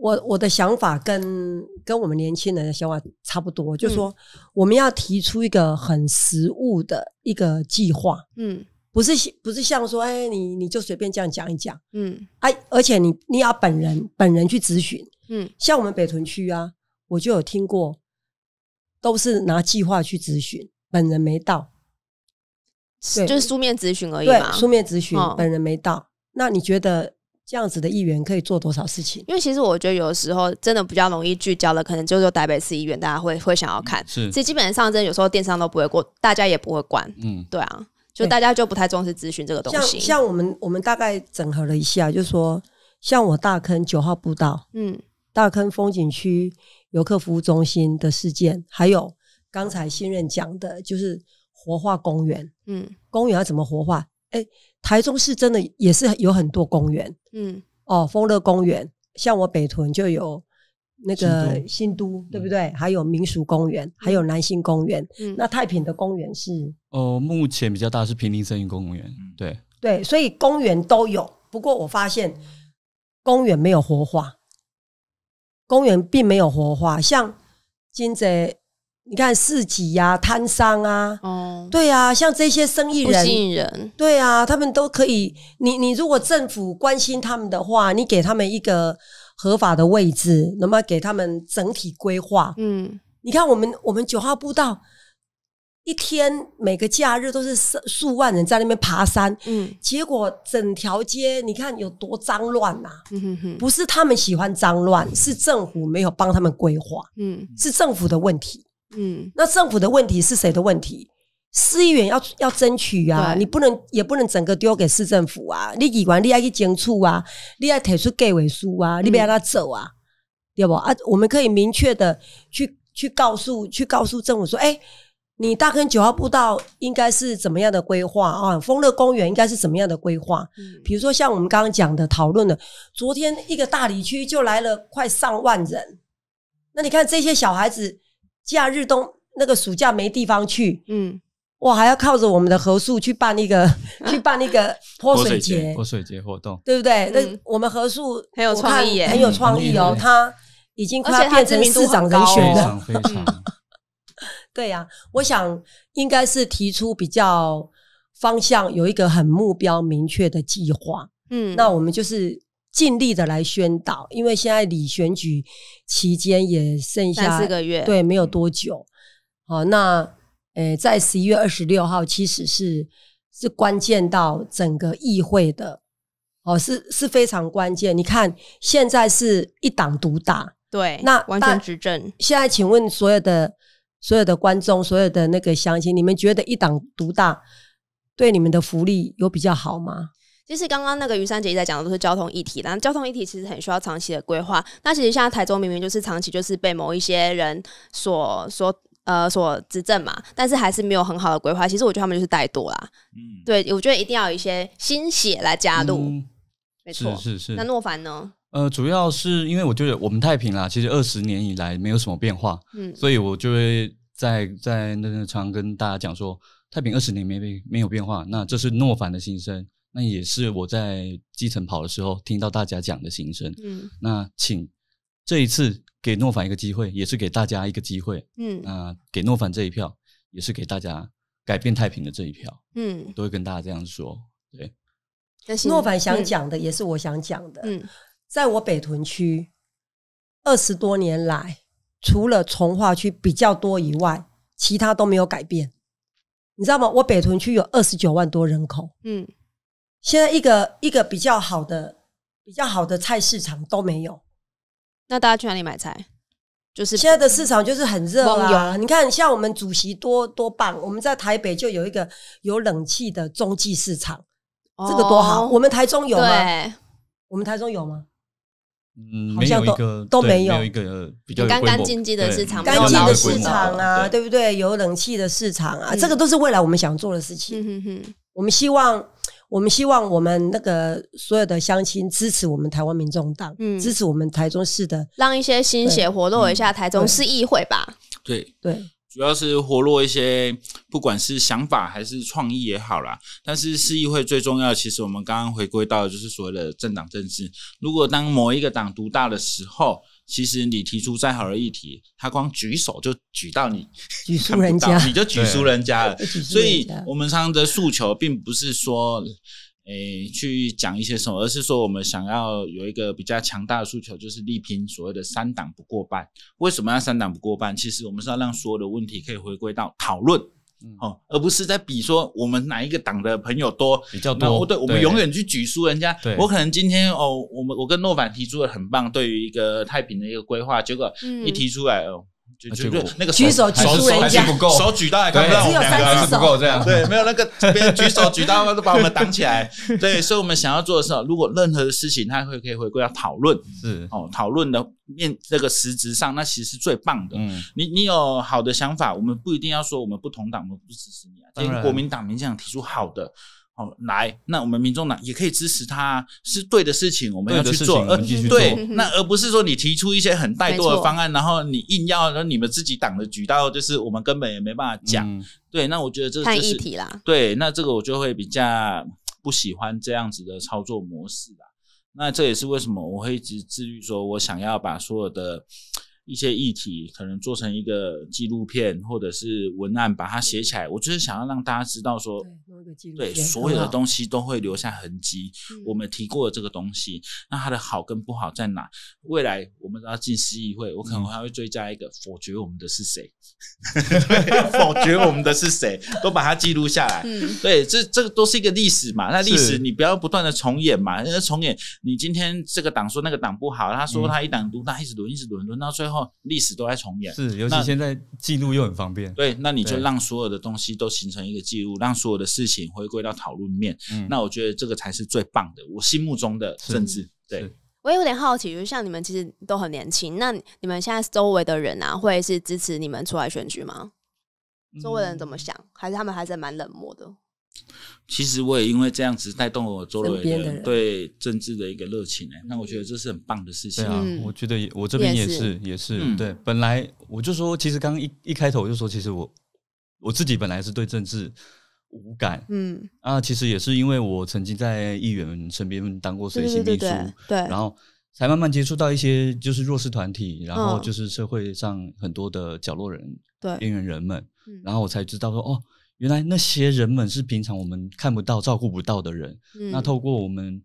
我我的想法跟跟我们年轻人的想法差不多，就是说我们要提出一个很实务的一个计划。嗯，不是不是像说，哎，你你就随便这样讲一讲。嗯，哎，而且你你要本人本人去咨询。嗯，像我们北屯区啊，我就有听过，都是拿计划去咨询，本人没到。就是书面咨询而已嘛。书面咨询，本人没到。那你觉得这样子的议员可以做多少事情？因为其实我觉得有时候真的比较容易聚焦的，可能就是台北市议员，大家会会想要看。是，其实基本上，真的有时候电商都不会过，大家也不会管。嗯，对啊，就大家就不太重视咨询这个东西。像像我们我们大概整合了一下，就是说像我大坑九号步道，嗯，大坑风景区游客服务中心的事件，还有刚才信任讲的，就是。活化公园，嗯，公园要怎么活化？哎，台中市真的也是有很多公园，嗯，哦，丰乐公园，像我北屯就有那个新都，对不对？还有民俗公园，还有南兴公园。那太平的公园是哦，目前比较大是平林森林公园，对，对，所以公园都有。不过我发现公园没有活化，公园并没有活化，像金泽。你看市集呀，摊商啊，哦，对啊，像这些生意人，吸引人，对啊，他们都可以。你你如果政府关心他们的话，你给他们一个合法的位置，那么给他们整体规划。嗯，你看我们我们九号步道，一天每个假日都是数数万人在那边爬山，嗯，结果整条街你看有多脏乱呐，嗯哼，不是他们喜欢脏乱，是政府没有帮他们规划，嗯，是政府的问题。嗯，那政府的问题是谁的问题？市议员要要争取啊，你不能也不能整个丢给市政府啊，你议完你要去检处啊，你要提出给委书啊，你要让他走啊，对不？啊，我们可以明确的去去告诉去告诉政府说，哎，你大坑九号步道应该是怎么样的规划啊？丰乐公园应该是怎么样的规划？比如说像我们刚刚讲的讨论的，昨天一个大里区就来了快上万人，那你看这些小孩子。假日都那个暑假没地方去，嗯，我还要靠着我们的何素去办那个 (laughs) 去办那个泼水节泼水节活动，对不对？那我们何素很有创意，很有创意哦，他已经快且他知名人选了，非常 (laughs) 对呀。我想应该是提出比较方向，有一个很目标明确的计划，嗯，那我们就是。尽力的来宣导，因为现在里选举期间也剩下四个月，对，没有多久。好，那呃，在十一月二十六号其实是是关键到整个议会的，哦，是是非常关键。你看现在是一党独大，对，那完全执政。现在，请问所有的所有的观众，所有的那个乡亲，你们觉得一党独大对你们的福利有比较好吗？其实刚刚那个于山直在讲的都是交通议题，然后交通议题其实很需要长期的规划。那其实现在台中明明就是长期就是被某一些人所所呃所执政嘛，但是还是没有很好的规划。其实我觉得他们就是怠惰啦。嗯，对，我觉得一定要有一些心血来加入。没错，是是。那诺凡呢？呃，主要是因为我觉得我们太平啦，其实二十年以来没有什么变化。嗯，所以我就会在在那常跟大家讲说，太平二十年没变，没有变化。那这是诺凡的心声。那也是我在基层跑的时候听到大家讲的心声。嗯，那请这一次给诺凡一个机会，也是给大家一个机会。嗯，那给诺凡这一票，也是给大家改变太平的这一票。嗯，都会跟大家这样说。对，但诺凡想讲的也是我想讲的。嗯，在我北屯区二十多年来，除了从化区比较多以外，其他都没有改变。你知道吗？我北屯区有二十九万多人口。嗯。现在一个一个比较好的、比较好的菜市场都没有，那大家去哪里买菜？就是现在的市场就是很热啊！你看，像我们主席多多棒，我们在台北就有一个有冷气的中继市场，这个多好。我们台中有对？我们台中有吗？嗯，没有都没有一个比较干干净净的市场，干净的市场啊，对不对？有冷气的市场啊，这个都是未来我们想做的事情。我们希望。我们希望我们那个所有的乡亲支持我们台湾民众党，支持我们台中市的，让一些心血活络一下台中市议会吧。对对，主要是活络一些，不管是想法还是创意也好啦。但是市议会最重要，其实我们刚刚回归到就是所谓的政党政治。如果当某一个党独大的时候，其实你提出再好的议题，他光举手就举到你，举输人家，(laughs) 你就举输人家了。(laughs) 所以我们常常的诉求并不是说，诶，去讲一些什么，而是说我们想要有一个比较强大的诉求，就是力拼所谓的三党不过半。为什么要三党不过半？其实我们是要让所有的问题可以回归到讨论。哦，而不是在比说我们哪一个党的朋友多比较多，对，我们永远去举输人家。我可能今天哦，我们我跟诺凡提出了很棒对于一个太平的一个规划，结果一提出来哦。举手那个手手手不够，手举到也够不到我们两个，不够这样。对，没有那个别人举手举到，都把我们挡起来。(laughs) 对，所以我们想要做的时候，如果任何的事情，他会可以回归到讨论，是哦，讨论的面那个实质上，那其实是最棒的。嗯，你你有好的想法，我们不一定要说我们不同党，我们不支持你。啊。今天国民党民进党提出好的。来，那我们民众党也可以支持他，是对的事情，我们要去做。对，(laughs) 那而不是说你提出一些很怠惰的方案，然后你硬要，让你们自己党的举到，就是我们根本也没办法讲。对，那我觉得这就是议题啦。对，那这个我就会比较不喜欢这样子的操作模式啦。那这也是为什么我会一直自律，说我想要把所有的。一些议题可能做成一个纪录片，或者是文案，把它写起来。我就是想要让大家知道，说对，(laughs) 所有的东西都会留下痕迹。我们提过的这个东西，那它的好跟不好在哪？未来我们要进市议会，我可能还会追加一个否决我们的是谁？(laughs) 否决我们的是谁？都把它记录下来。对，这这个都是一个历史嘛。那历史你不要不断的重演嘛，因为重演，你今天这个党说那个党不好，他说他一党独大，一直轮一直轮，轮到最后。历史都在重演，是尤其现在记录又很方便。对，那你就让所有的东西都形成一个记录，让所有的事情回归到讨论面。嗯，那我觉得这个才是最棒的，我心目中的政治。对我也有点好奇，就像你们其实都很年轻，那你们现在周围的人啊，会是支持你们出来选举吗？周围人怎么想？还是他们还是蛮冷漠的？其实我也因为这样子带动我周围的人对政治的一个热情那我觉得这是很棒的事情。对啊，我觉得我这边也是也是对。本来我就说，其实刚刚一一开头我就说，其实我我自己本来是对政治无感，嗯啊，其实也是因为我曾经在议员身边当过随行秘书，对，然后才慢慢接触到一些就是弱势团体，然后就是社会上很多的角落人，对边缘人们，然后我才知道说哦。原来那些人们是平常我们看不到、照顾不到的人。那透过我们，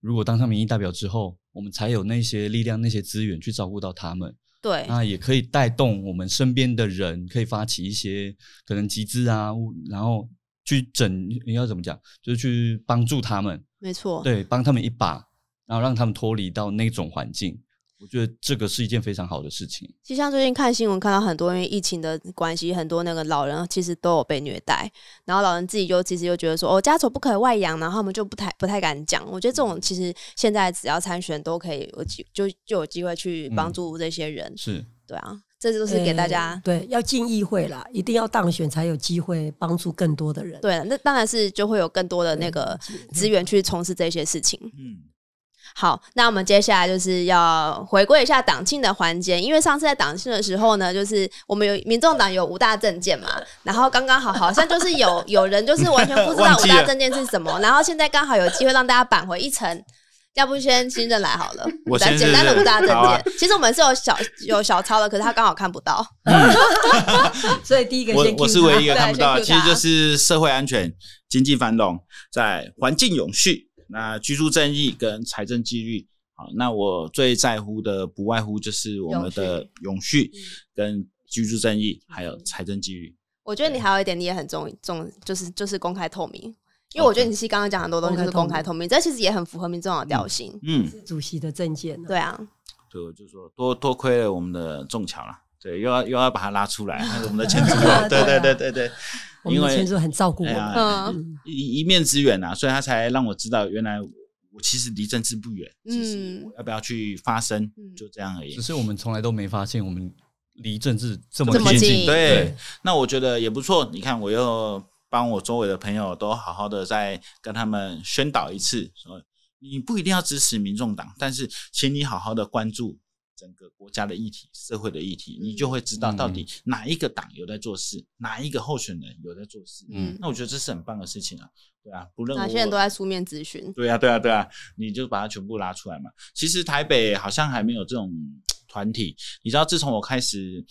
如果当上民意代表之后，我们才有那些力量、那些资源去照顾到他们。对，那也可以带动我们身边的人，可以发起一些可能集资啊，然后去整，你要怎么讲，就是去帮助他们。没错，对，帮他们一把，然后让他们脱离到那种环境。我觉得这个是一件非常好的事情。其实，像最近看新闻，看到很多因为疫情的关系，很多那个老人其实都有被虐待，然后老人自己就其实就觉得说，哦，家丑不可外扬，然后他们就不太不太敢讲。我觉得这种其实现在只要参选都可以，有机就就有机会去帮助这些人。是对啊，这就是给大家对要进议会啦，一定要当选才有机会帮助更多的人。对，那当然是就会有更多的那个资源去从事这些事情。嗯。好，那我们接下来就是要回归一下党庆的环节，因为上次在党庆的时候呢，就是我们有民众党有五大证件嘛，然后刚刚好好像就是有有人就是完全不知道五大证件是什么，然后现在刚好有机会让大家板回一层，要不先新政来好了，我先简单的五大证件。其实我们是有小有小抄的，可是他刚好看不到，(laughs) 所以第一个我我是唯一一个看不到，其实就是社会安全、经济繁荣，在环境永续。那居住正义跟财政纪律，好，那我最在乎的不外乎就是我们的永续跟居住正义，还有财政纪律。我觉得你还有一点，你也很重重，就是就是公开透明，因为我觉得你是刚刚讲很多东西都是公开透明，这其实也很符合民众的调性。嗯，主席的证件，对啊，对，我就说多多亏了我们的中桥了，对，又要又要把他拉出来，还是我们的前 (laughs) 主对对对对对。因为很照顾我，一一面之缘呐，所以他才让我知道，原来我其实离政治不远。嗯，我要不要去发声，就这样而已。只是我们从来都没发现，我们离政治这么近。对，那我觉得也不错。你看，我又帮我周围的朋友都好好的再跟他们宣导一次：说你不一定要支持民众党，但是请你好好的关注。整个国家的议题，社会的议题，你就会知道到底哪一个党有在做事，哪一个候选人有在做事。嗯，那我觉得这是很棒的事情啊，对啊，不论现在都在书面咨询，对啊，对啊，对啊，你就把它全部拉出来嘛。其实台北好像还没有这种团体，你知道，自从我开始。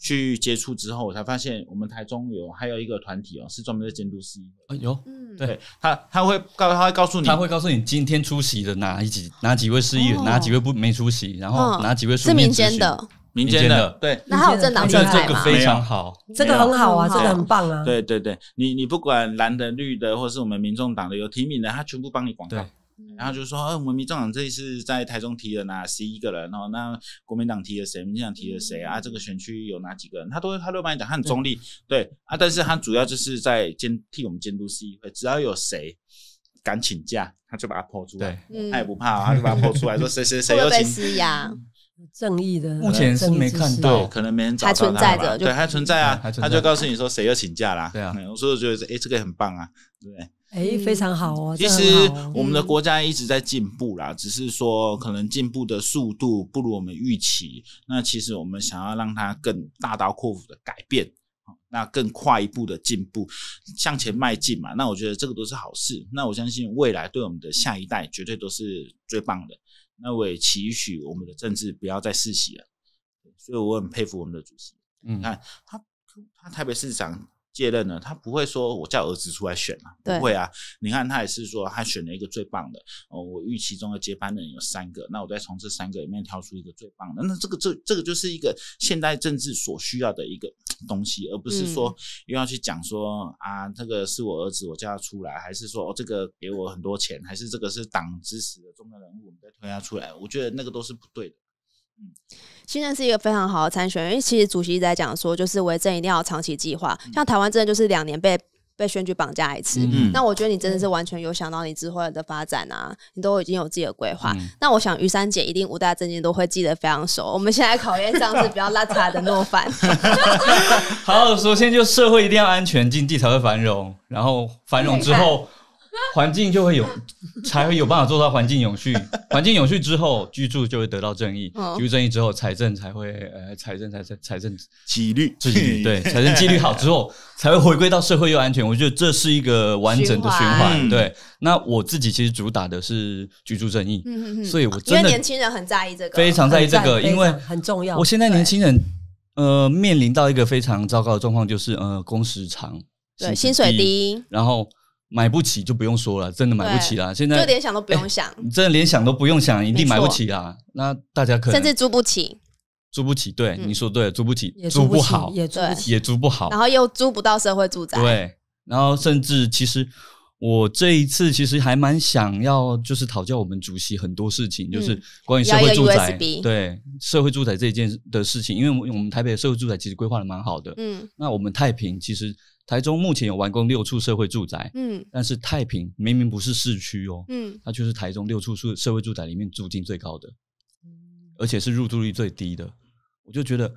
去接触之后，我才发现我们台中有还有一个团体哦，是专门在监督司仪。哎呦，嗯，对他他会告他会告诉你，他会告诉你今天出席的哪一几哪几位司仪，哪几位不没出席，然后哪几位是民间的，民间的对。那还有政党在吗？没这个非常好，这个很好啊，这个很棒啊。对对对，你你不管蓝的绿的，或是我们民众党的有提名的，他全部帮你广告。然后就说，呃，国民党这一次在台中提了哪十一个人？然后那国民党提了谁？民进党提了谁啊？这个选区有哪几个人？他都他都帮你讲，他很中立，对啊。但是他主要就是在监替我们监督市议会，只要有谁敢请假，他就把他抛出来。他也不怕，他就把他抛出来，说谁谁 (laughs) 谁又请。施压，有正义的。目前是没看到，可能没人找他。还存在着，对，还存在啊。他就告诉你说谁又请假啦？对啊。所以我觉得，哎，这个很棒啊，对不对？哎，非常好哦！其实我们的国家一直在进步啦，只是说可能进步的速度不如我们预期。那其实我们想要让它更大刀阔斧的改变，那更快一步的进步向前迈进嘛。那我觉得这个都是好事。那我相信未来对我们的下一代绝对都是最棒的。那我也期许我们的政治不要再世袭了，所以我很佩服我们的主席。你看他，他台北市长。接任呢，他不会说我叫儿子出来选啊，不会啊。你看他也是说，他选了一个最棒的。哦，我预期中的接班人有三个，那我再从这三个里面挑出一个最棒的。那这个这这个就是一个现代政治所需要的一个 (tsk) 东西，而不是说又要去讲说啊，这个是我儿子，我叫他出来，还是说哦这个给我很多钱，还是这个是党支持的重要人物，我们再推他出来。我觉得那个都是不对的。新任是一个非常好的参选，因为其实主席一直在讲说，就是为政一定要长期计划。像台湾真的就是两年被被选举绑架一次，嗯、那我觉得你真的是完全有想到你之后的发展啊，你都已经有自己的规划。那我想于三姐一定五大政经都会记得非常熟。我们现在考验上是比较邋遢的诺凡。(laughs) 好，首先就社会一定要安全，经济才会繁荣，然后繁荣之后。环境就会有，才会有办法做到环境永续。(laughs) 环境永续之后，居住就会得到正义。居住正义之后，财政才会呃，财政财政财政纪律，纪律对 (laughs) 财政纪律好之后，才会回归到社会又安全。我觉得这是一个完整的循环。对，那我自己其实主打的是居住正义，所以我真的因为年轻人很在意这个，非常在意这个，因为很重要。我现在年轻人呃，面临到一个非常糟糕的状况，就是呃，工时长，对，薪水低，然后。买不起就不用说了，真的买不起了。现在就连想都不用想，你真的连想都不用想，一定买不起啦。那大家可能甚至租不起，租不起。对，你说对，租不起，租不好，也租也租不好。然后又租不到社会住宅。对，然后甚至其实我这一次其实还蛮想要，就是讨教我们主席很多事情，就是关于社会住宅。对，社会住宅这一件的事情，因因为我们台北的社会住宅其实规划的蛮好的。嗯，那我们太平其实。台中目前有完工六处社会住宅，嗯，但是太平明明不是市区哦，嗯，它就是台中六处社社会住宅里面租金最高的，而且是入住率最低的，我就觉得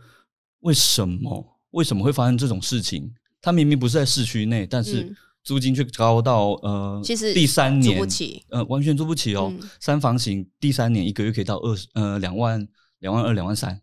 为什么为什么会发生这种事情？它明明不是在市区内，但是租金却高到呃，其实第三年租不起，呃，完全租不起哦。三房型第三年一个月可以到二十，呃，两万两万二两万三，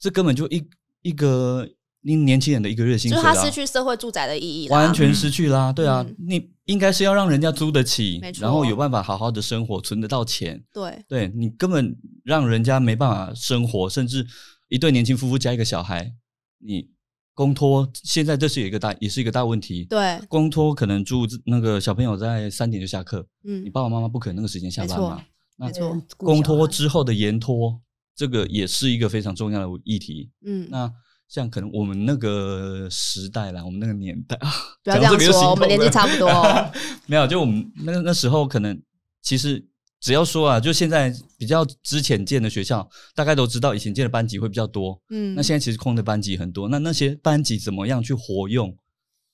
这根本就一一个。你年轻人的一个月薪水，就它失去社会住宅的意义了，完全失去啦。对啊，你应该是要让人家租得起，然后有办法好好的生活，存得到钱。对，对你根本让人家没办法生活，甚至一对年轻夫妇加一个小孩，你公托现在这是有一个大，也是一个大问题。对，公托可能住那个小朋友在三点就下课，嗯，你爸爸妈妈不可能那个时间下班嘛。没错，公托之后的延托，这个也是一个非常重要的议题。嗯，那。像可能我们那个时代啦，我们那个年代啊，(laughs) 不要这样说，我们年纪差不多。(laughs) 没有，就我们那那时候，可能其实只要说啊，就现在比较之前建的学校，大概都知道以前建的班级会比较多。嗯，那现在其实空的班级很多，那那些班级怎么样去活用？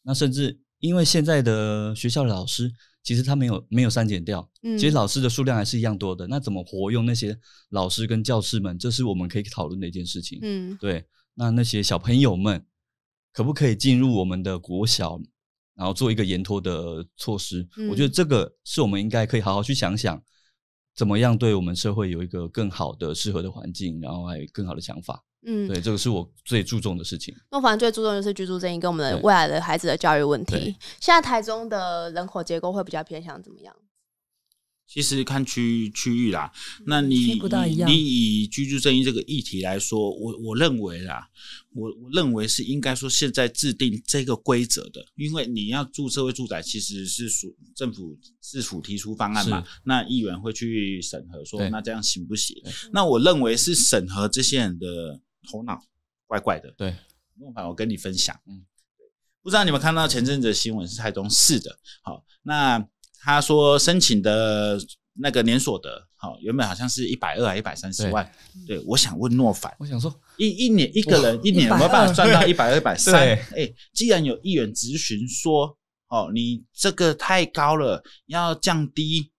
那甚至因为现在的学校老师。其实他没有没有删减掉，其实老师的数量还是一样多的。那怎么活用那些老师跟教师们，这是我们可以讨论的一件事情。嗯，对。那那些小朋友们，可不可以进入我们的国小，然后做一个延托的措施？我觉得这个是我们应该可以好好去想想，怎么样对我们社会有一个更好的、适合的环境，然后还有更好的想法。嗯，对，这个是我最注重的事情。我反正最注重就是居住正义跟我们的未来的孩子的教育问题。现在台中的人口结构会比较偏向怎么样？其实看区区域啦。那你你以居住正义这个议题来说，我我认为啦，我我认为是应该说现在制定这个规则的，因为你要住社会住宅，其实是属政府政府提出方案嘛。那议员会去审核，说那这样行不行？那我认为是审核这些人的。头脑怪怪的，对。诺凡，我跟你分享，嗯，不知道你们看到前阵子的新闻是台东市的，好，那他说申请的那个年所得，好，原本好像是一百二还一百三十万，对我想问诺凡，我想说一一年一个人一年没有办法赚到一百二一百三，哎，既然有议员咨询说，哦，你这个太高了，要降低。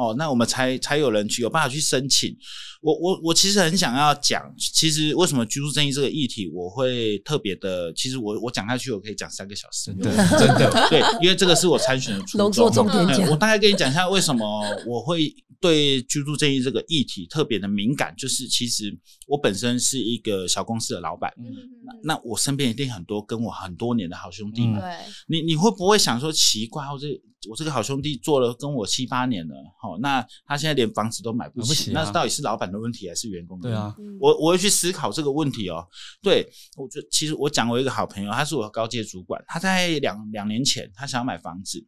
哦，那我们才才有人去，有办法去申请。我我我其实很想要讲，其实为什么居住正义这个议题，我会特别的。其实我我讲下去，我可以讲三个小时。真的对，因为这个是我参选的初衷。重点我大概跟你讲一下，为什么我会对居住正义这个议题特别的敏感。就是其实我本身是一个小公司的老板，那那我身边一定很多跟我很多年的好兄弟。对，你你会不会想说奇怪或者？我这个好兄弟做了跟我七八年了，好，那他现在连房子都买不起，那到底是老板的问题还是员工？的？对啊，我我会去思考这个问题哦。对我就其实我讲我一个好朋友，他是我高阶主管，他在两两年前他想要买房子，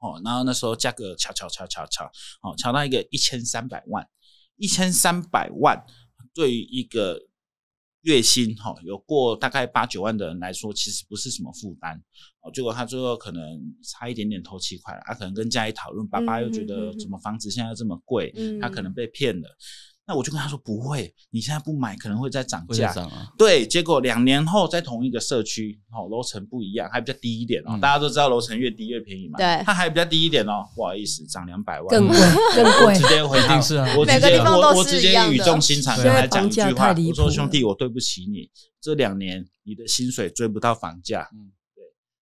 哦，然后那时候价格炒炒炒炒炒，哦，炒到一个一千三百万，一千三百万对于一个。月薪哈，有过大概八九万的人来说，其实不是什么负担哦。结果他最后可能差一点点投七块了，他可能跟家里讨论，爸爸又觉得怎么房子现在这么贵，他可能被骗了。那我就跟他说不会，你现在不买可能会再涨价。对，结果两年后在同一个社区，哈，楼层不一样，还比较低一点哦。大家都知道楼层越低越便宜嘛。对，它还比较低一点哦。不好意思，涨两百万，更贵，更贵。直接回定是啊，我直接，我我直接语重心长跟他讲一句话：，我说兄弟，我对不起你。这两年你的薪水追不到房价。嗯，对。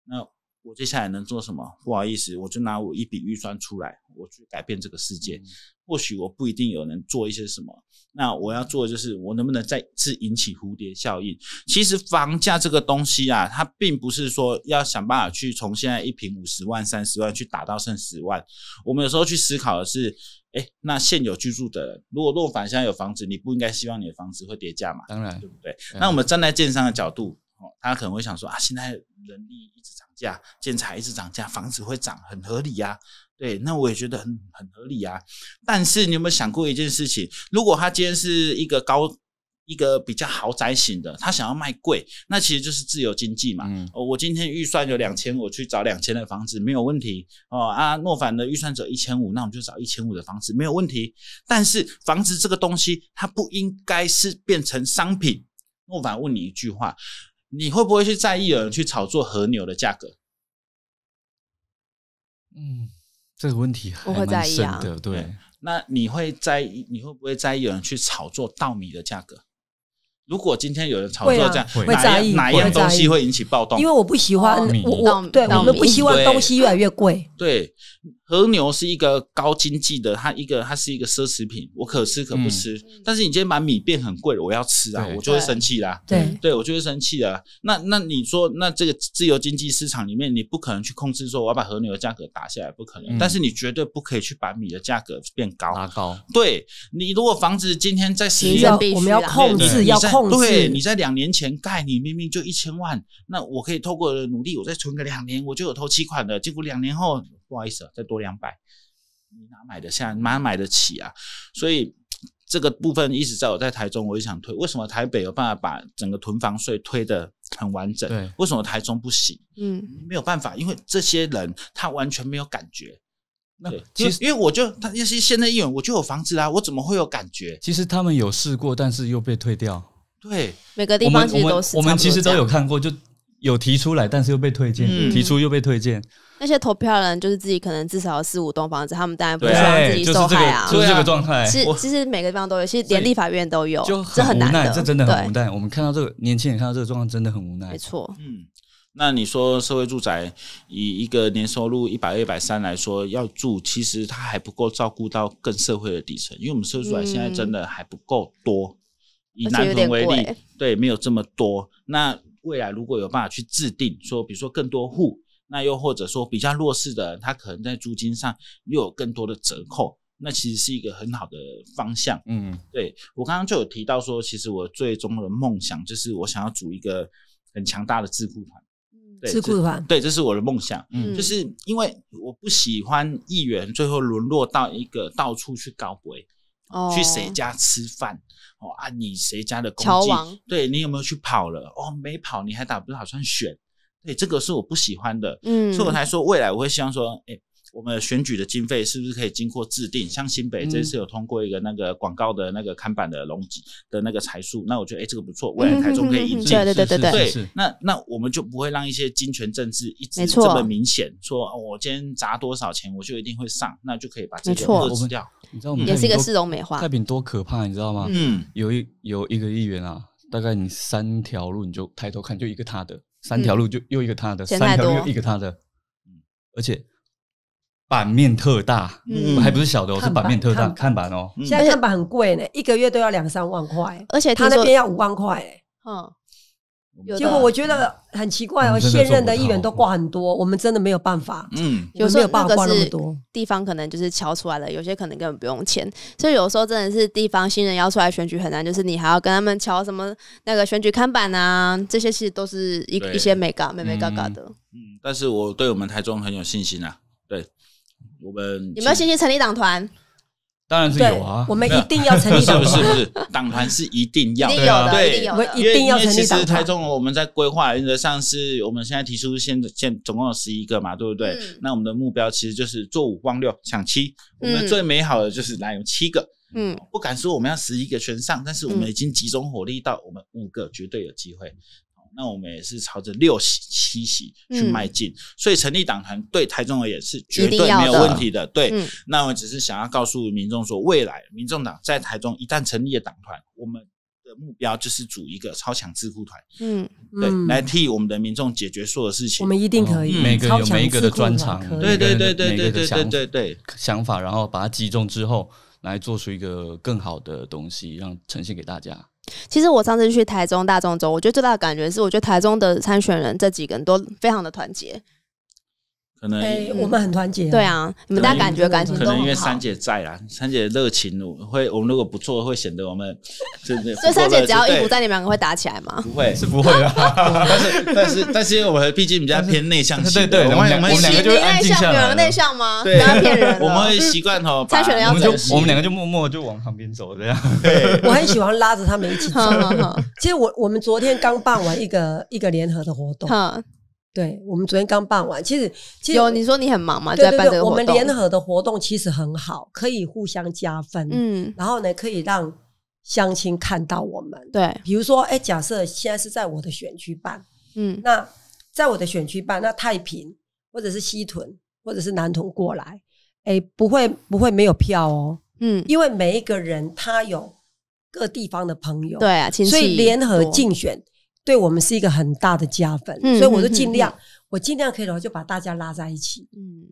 那我接下来能做什么？不好意思，我就拿我一笔预算出来，我去改变这个世界。或许我不一定有能做一些什么，那我要做的就是我能不能再次引起蝴蝶效应？其实房价这个东西啊，它并不是说要想办法去从现在一平五十万、三十万去打到剩十万。我们有时候去思考的是，哎，那现有居住的人，如果落凡现在有房子，你不应该希望你的房子会跌价嘛？当然，对不对？那我们站在建商的角度，他可能会想说啊，现在人力一直涨价，建材一直涨价，房子会涨，很合理呀。对，那我也觉得很很合理啊。但是你有没有想过一件事情？如果他今天是一个高、一个比较豪宅型的，他想要卖贵，那其实就是自由经济嘛。我今天预算有两千，我去找两千的房子没有问题。哦啊，诺凡的预算只有一千五，那我们就找一千五的房子没有问题。但是房子这个东西，它不应该是变成商品。诺凡问你一句话：你会不会去在意有人去炒作和牛的价格？嗯。这个问题在意的，对。那你会在意？你会不会在意有人去炒作稻米的价格？如果今天有人炒作这样，会在意哪样东西会引起暴动？因为我不喜欢，我我对我们不希望东西越来越贵。对。和牛是一个高经济的，它一个它是一个奢侈品，我可吃可不吃。但是你今天把米变很贵了，我要吃啊，我就会生气啦。对，对我就会生气的。那那你说，那这个自由经济市场里面，你不可能去控制说我要把和牛的价格打下来，不可能。但是你绝对不可以去把米的价格变高拉高。对你，如果房子今天在十年，我们要控制，要控制。对你在两年前盖，你明明就一千万，那我可以透过努力，我再存个两年，我就有投期款了。结果两年后。不好意思啊，再多两百，你哪买的下？你哪买得起啊？所以这个部分一直在。我在台中，我也想推。为什么台北有办法把整个囤房税推的很完整？对，为什么台中不行？嗯，没有办法，因为这些人他完全没有感觉。那其实因为我就他那是现在有人，我就有房子啦，我怎么会有感觉？其实他们有试过，但是又被退掉。对，每个地方我们我们我们其实都有看过，就。有提出来，但是又被推荐；提出又被推荐。那些投票人就是自己，可能至少四五栋房子，他们当然不希望自己受害啊，是这个状态。其其实每个地方都有，其实连立法院都有，这很难。这真的很无奈。我们看到这个年轻人，看到这个状况，真的很无奈。没错。嗯，那你说社会住宅以一个年收入一百、二、一百三来说，要住其实它还不够照顾到更社会的底层，因为我们社会住宅现在真的还不够多。以南屯为例，对，没有这么多。那未来如果有办法去制定，说比如说更多户，那又或者说比较弱势的，人，他可能在租金上又有更多的折扣，那其实是一个很好的方向。嗯，对我刚刚就有提到说，其实我最终的梦想就是我想要组一个很强大的智库团。嗯，智库团，对，这是我的梦想。嗯，就是因为我不喜欢议员最后沦落到一个到处去搞鬼，哦，去谁家吃饭。哦啊，你谁家的公鸡？对你有没有去跑了？哦，没跑，你还打不打算选？对，这个是我不喜欢的，嗯，所以我才说未来我会希望说，哎。我们选举的经费是不是可以经过制定？像新北这次有通过一个那个广告的那个看板的容积的那个财数，那我觉得哎这个不错，未来台中可以引进。对对对对对。那那我们就不会让一些金权政治一直这么明显，说我今天砸多少钱我就一定会上，那就可以把钱都制掉。你知道我们太品多可怕，你知道吗？嗯，有一有一个议员啊，大概你三条路你就抬头看，就一个他的，三条路就又一个他的，三条路又一个他的，嗯，而且。版面特大，嗯，还不是小的，哦，是版面特大看板哦。现在看板很贵呢，一个月都要两三万块，而且他那边要五万块。嗯，结果我觉得很奇怪哦，现任的议员都挂很多，我们真的没有办法。嗯，有时候挂挂那么多，地方可能就是敲出来了，有些可能根本不用签。所以有时候真的是地方新人要出来选举很难，就是你还要跟他们敲什么那个选举看板啊，这些其实都是一一些没干没没嘎嘎的。嗯，但是我对我们台中很有信心啊。我们有没有信心成立党团？当然是有啊，我们一定要成立，(laughs) 是不是？不是党团是一定要，的。对，我们一定要其实台中，我们在规划原则上是我们现在提出，现现总共有十一个嘛，对不对？那我们的目标其实就是做五、望六、抢七。我们最美好的就是来有七个，嗯，不敢说我们要十一个全上，但是我们已经集中火力到我们五个，绝对有机会。那我们也是朝着六席、七席去迈进，所以成立党团对台中而言是绝对没有问题的。对，那我们只是想要告诉民众说，未来民众党在台中一旦成立了党团，我们的目标就是组一个超强智库团，嗯，对，来替我们的民众解决所有事情。我们一定可以，每个有每一个的专长，对对对对对对对对，想法，然后把它集中之后，来做出一个更好的东西，让呈现给大家。其实我上次去台中大众中，我觉得最大的感觉是，我觉得台中的参选人这几个人都非常的团结。可能，我们很团结。对啊，你们大家感觉感情可能因为三姐在啦，三姐热情，会我们如果不做，会显得我们这这。所以三姐只要一不在，你们两个会打起来吗？不会，是不会啊。(laughs) 但是但是但是我们毕竟比较偏内向。对对，我们我们两个就是内向，有人内向吗？对，要骗人。我们会习惯哈，参选人要准我们两个就默默就往旁边走，这样。(laughs) 我很喜欢拉着他们一起走。(laughs) 其实我我们昨天刚办完一个一个联合的活动。对我们昨天刚办完，其实其实你说你很忙嘛？对对对，我们联合的活动其实很好，可以互相加分，嗯，然后呢可以让乡亲看到我们，对，比如说哎，假设现在是在我的选区办，嗯，那在我的选区办，那太平或者是西屯或者是南屯过来，哎，不会不会没有票哦，嗯，因为每一个人他有各地方的朋友，对啊，所以联合竞选。对我们是一个很大的加分，所以我都尽量，我尽量可以的话就把大家拉在一起。嗯，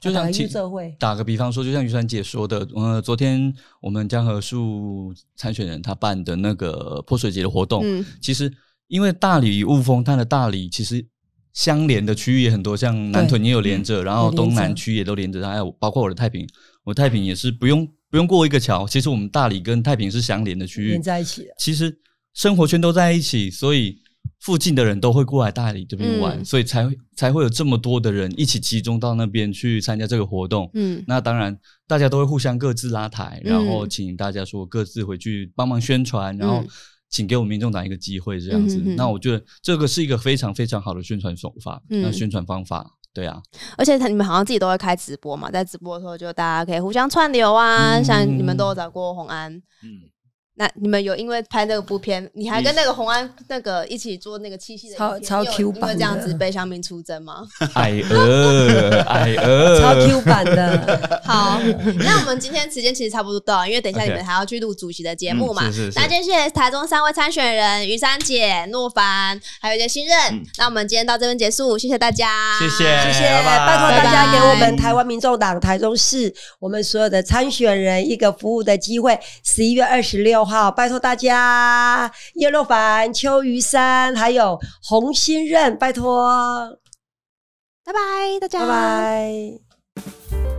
就像社会打个比方说，就像玉川姐说的，嗯，昨天我们江河树参选人他办的那个泼水节的活动，其实因为大理雾峰，它的大理其实相连的区域也很多，像南屯也有连着，然后东南区也都连着。有包括我的太平，我太平也是不用不用过一个桥。其实我们大理跟太平是相连的区域，在一起。其实生活圈都在一起，所以。附近的人都会过来大理这边玩，所以才才会有这么多的人一起集中到那边去参加这个活动。嗯，那当然，大家都会互相各自拉台，然后请大家说各自回去帮忙宣传，然后请给我们民众党一个机会这样子。那我觉得这个是一个非常非常好的宣传手法，那宣传方法，对啊。而且你们好像自己都会开直播嘛，在直播的时候就大家可以互相串流啊，像你们都有找过洪安，嗯。那你们有因为拍那个部片，你还跟那个红安那个一起做那个七夕的超超 Q 版，因这样子背上面出征吗？(laughs) 矮鹅，矮鹅，超 Q 版的。(laughs) 好，那我们今天时间其实差不多到，因为等一下你们还要去录主席的节目嘛。那今天谢谢台中三位参选人于三姐、诺凡，还有一些新任。那我们今天到这边结束，谢谢大家，谢谢，谢谢，拜托大家给我们台湾民众党台中市我们所有的参选人一个服务的机会。十一月二十六。好，拜托大家，叶若凡、邱于山，还有洪欣任，拜托，拜拜，大家拜拜。